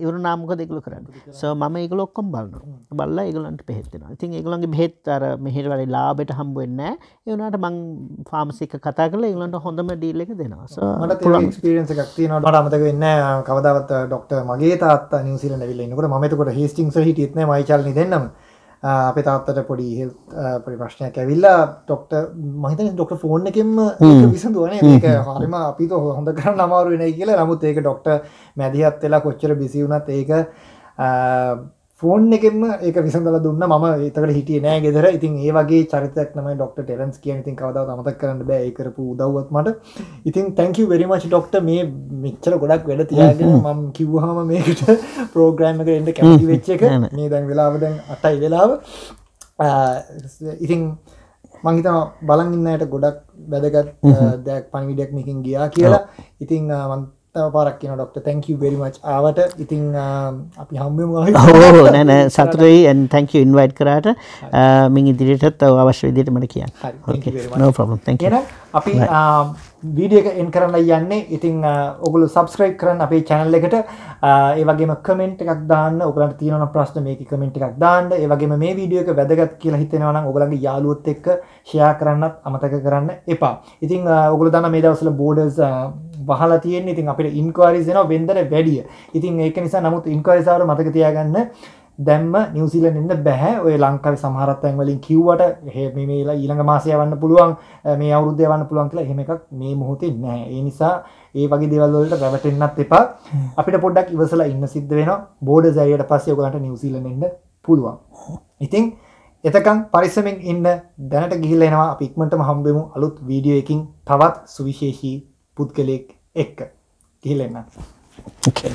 ඉවරු නාමක දෙකල කරන්න සෝ ම ඒගල ඔක්කොම් බලන්න බල්ල ඒගලන්ට පෙහෙත්වෙන ඉතින් ඒගලන්ගේ බෙත්තර මෙහිරවල ලාබෙට හම්බුවෙන්න ඒවනට මං ෆාමසික කතා කල ඉංගලන්ට හොඳම ඩීල් එක දෙෙනවාට ක්ස්පිරන්ස එකක් තිනට අමතක වෙන්න කවදාවත් ඩොක්ට මගේ තාත් නිසිල ැවිල්ල කට මතකොට හිස්ටිංස හිටන මයිචල දෙන්නම් අප තාත්තට පොඩි හෙල් ප්‍රශ්නයක් ඇවිල්ලා ඩොක්ට මහිත ඩොක්ට ෆෝන් එකෙන්ම විසඳුවන ඒක හරිම අපි හොඳ කරන්න අමාරුවෙන කියලා නමුත් ඒක ඩොක්ට මැදිහත් වෙලා කොච්චර බිසිවුනත් ඒක ෆෝන් එකෙම ඒක විසඳල දුන්න ම ඒතකට හිටිය නෑ ගෙදර ඉතින් ඒවගේ චරිතයක් නම ඩොක්ට ටෙලන්ස් කිය ඉතින් කවදාව අමතක් කරන්න බෑ කරපු උදව්වත් මට ඉතින් තැංක වෙරිමච් ඩොක්ට මේ මෙච්චර ගොඩක් වැඩ තියාගෙන මම කිව්හම මේකට පෝග්‍රෑම් එක එට කැමි වෙච්ච එක මේ දැන් වෙලාවට අටයි වෙලාව ඉතින් මංහිතම බලගන්නයට ගොඩක් වැදගත් දැක් පණවිඩක් මකින් ගියා කියලා ඉතිං තව පාරක් කියන ඩොක්ට තැංක බෙරිමච් ආවට ඉතිං uh, අපි හම්බම නැන සතුරයි ඇන් තැංක ඉන්වයිට් කරාට uh, මින් ඉදිරියටත් අවශ්‍ය විදිට මට කියන්න අපි වීඩිය එක එන් කරන්න යන්නේ ඉතිං ඔගුලු සබස්ක්‍රයිබ් කරන්න අපේ චැනල් එකට ඒවගේ කමෙන්ට එකක් දාන්න ඔගලට තියන ප්‍රශ්න මේ කමෙන්ට් එකක් දාන්න ඒවගේ මේ වීඩියෝ එක වැදගත් කියලා හිතෙනවන ඔගලගේ යාලුවොත් එක්ක ෂයා කරන්නත් අමතක කරන්න එපා ඉතිං ඔගුල දන්න මේ දවසල බෝඩස් වහලා තියෙන් ඉතින් අපට ඉන්කවාරිසින වෙන්දර වැඩිය ඉතින් ඒක නිසා නමුත් ඉන්කවරිසාර මතක තියාගන්න දැම්ම නිවසිලන් එන්න බැහැ ඔය ලංකාව සමහරත්තැන් වලින් කිව්වට හෙමලා ඊළඟ මාසය වන්න පුළුවන් මේ අවුද්ධය වන්න පුළුවන් කියලා හෙම එකක් මේ මුහොතේ නෑ ඒ නිසා ඒ වගේ දෙවල්ලට රැවටෙන්න්නත් එපා අපිට පොඩ්ඩක් ඉවසලා ඉන්න සිද්ධ වෙන බෝඩ සෑයට පස්සේ ගලට නිවසිලන් එන්න පුළුවන් ඉතිං එතකං පරිස්සමෙන් ඉන්න දැනට ගිහිල්ලෙනවා අපික්මට හම්බෙමු අලුත් වීඩියෝ එකින් තවත් සුවිශේෂී පුද්ගලයෙක් එක්ක ගිහිලෙන්න්න. Okay.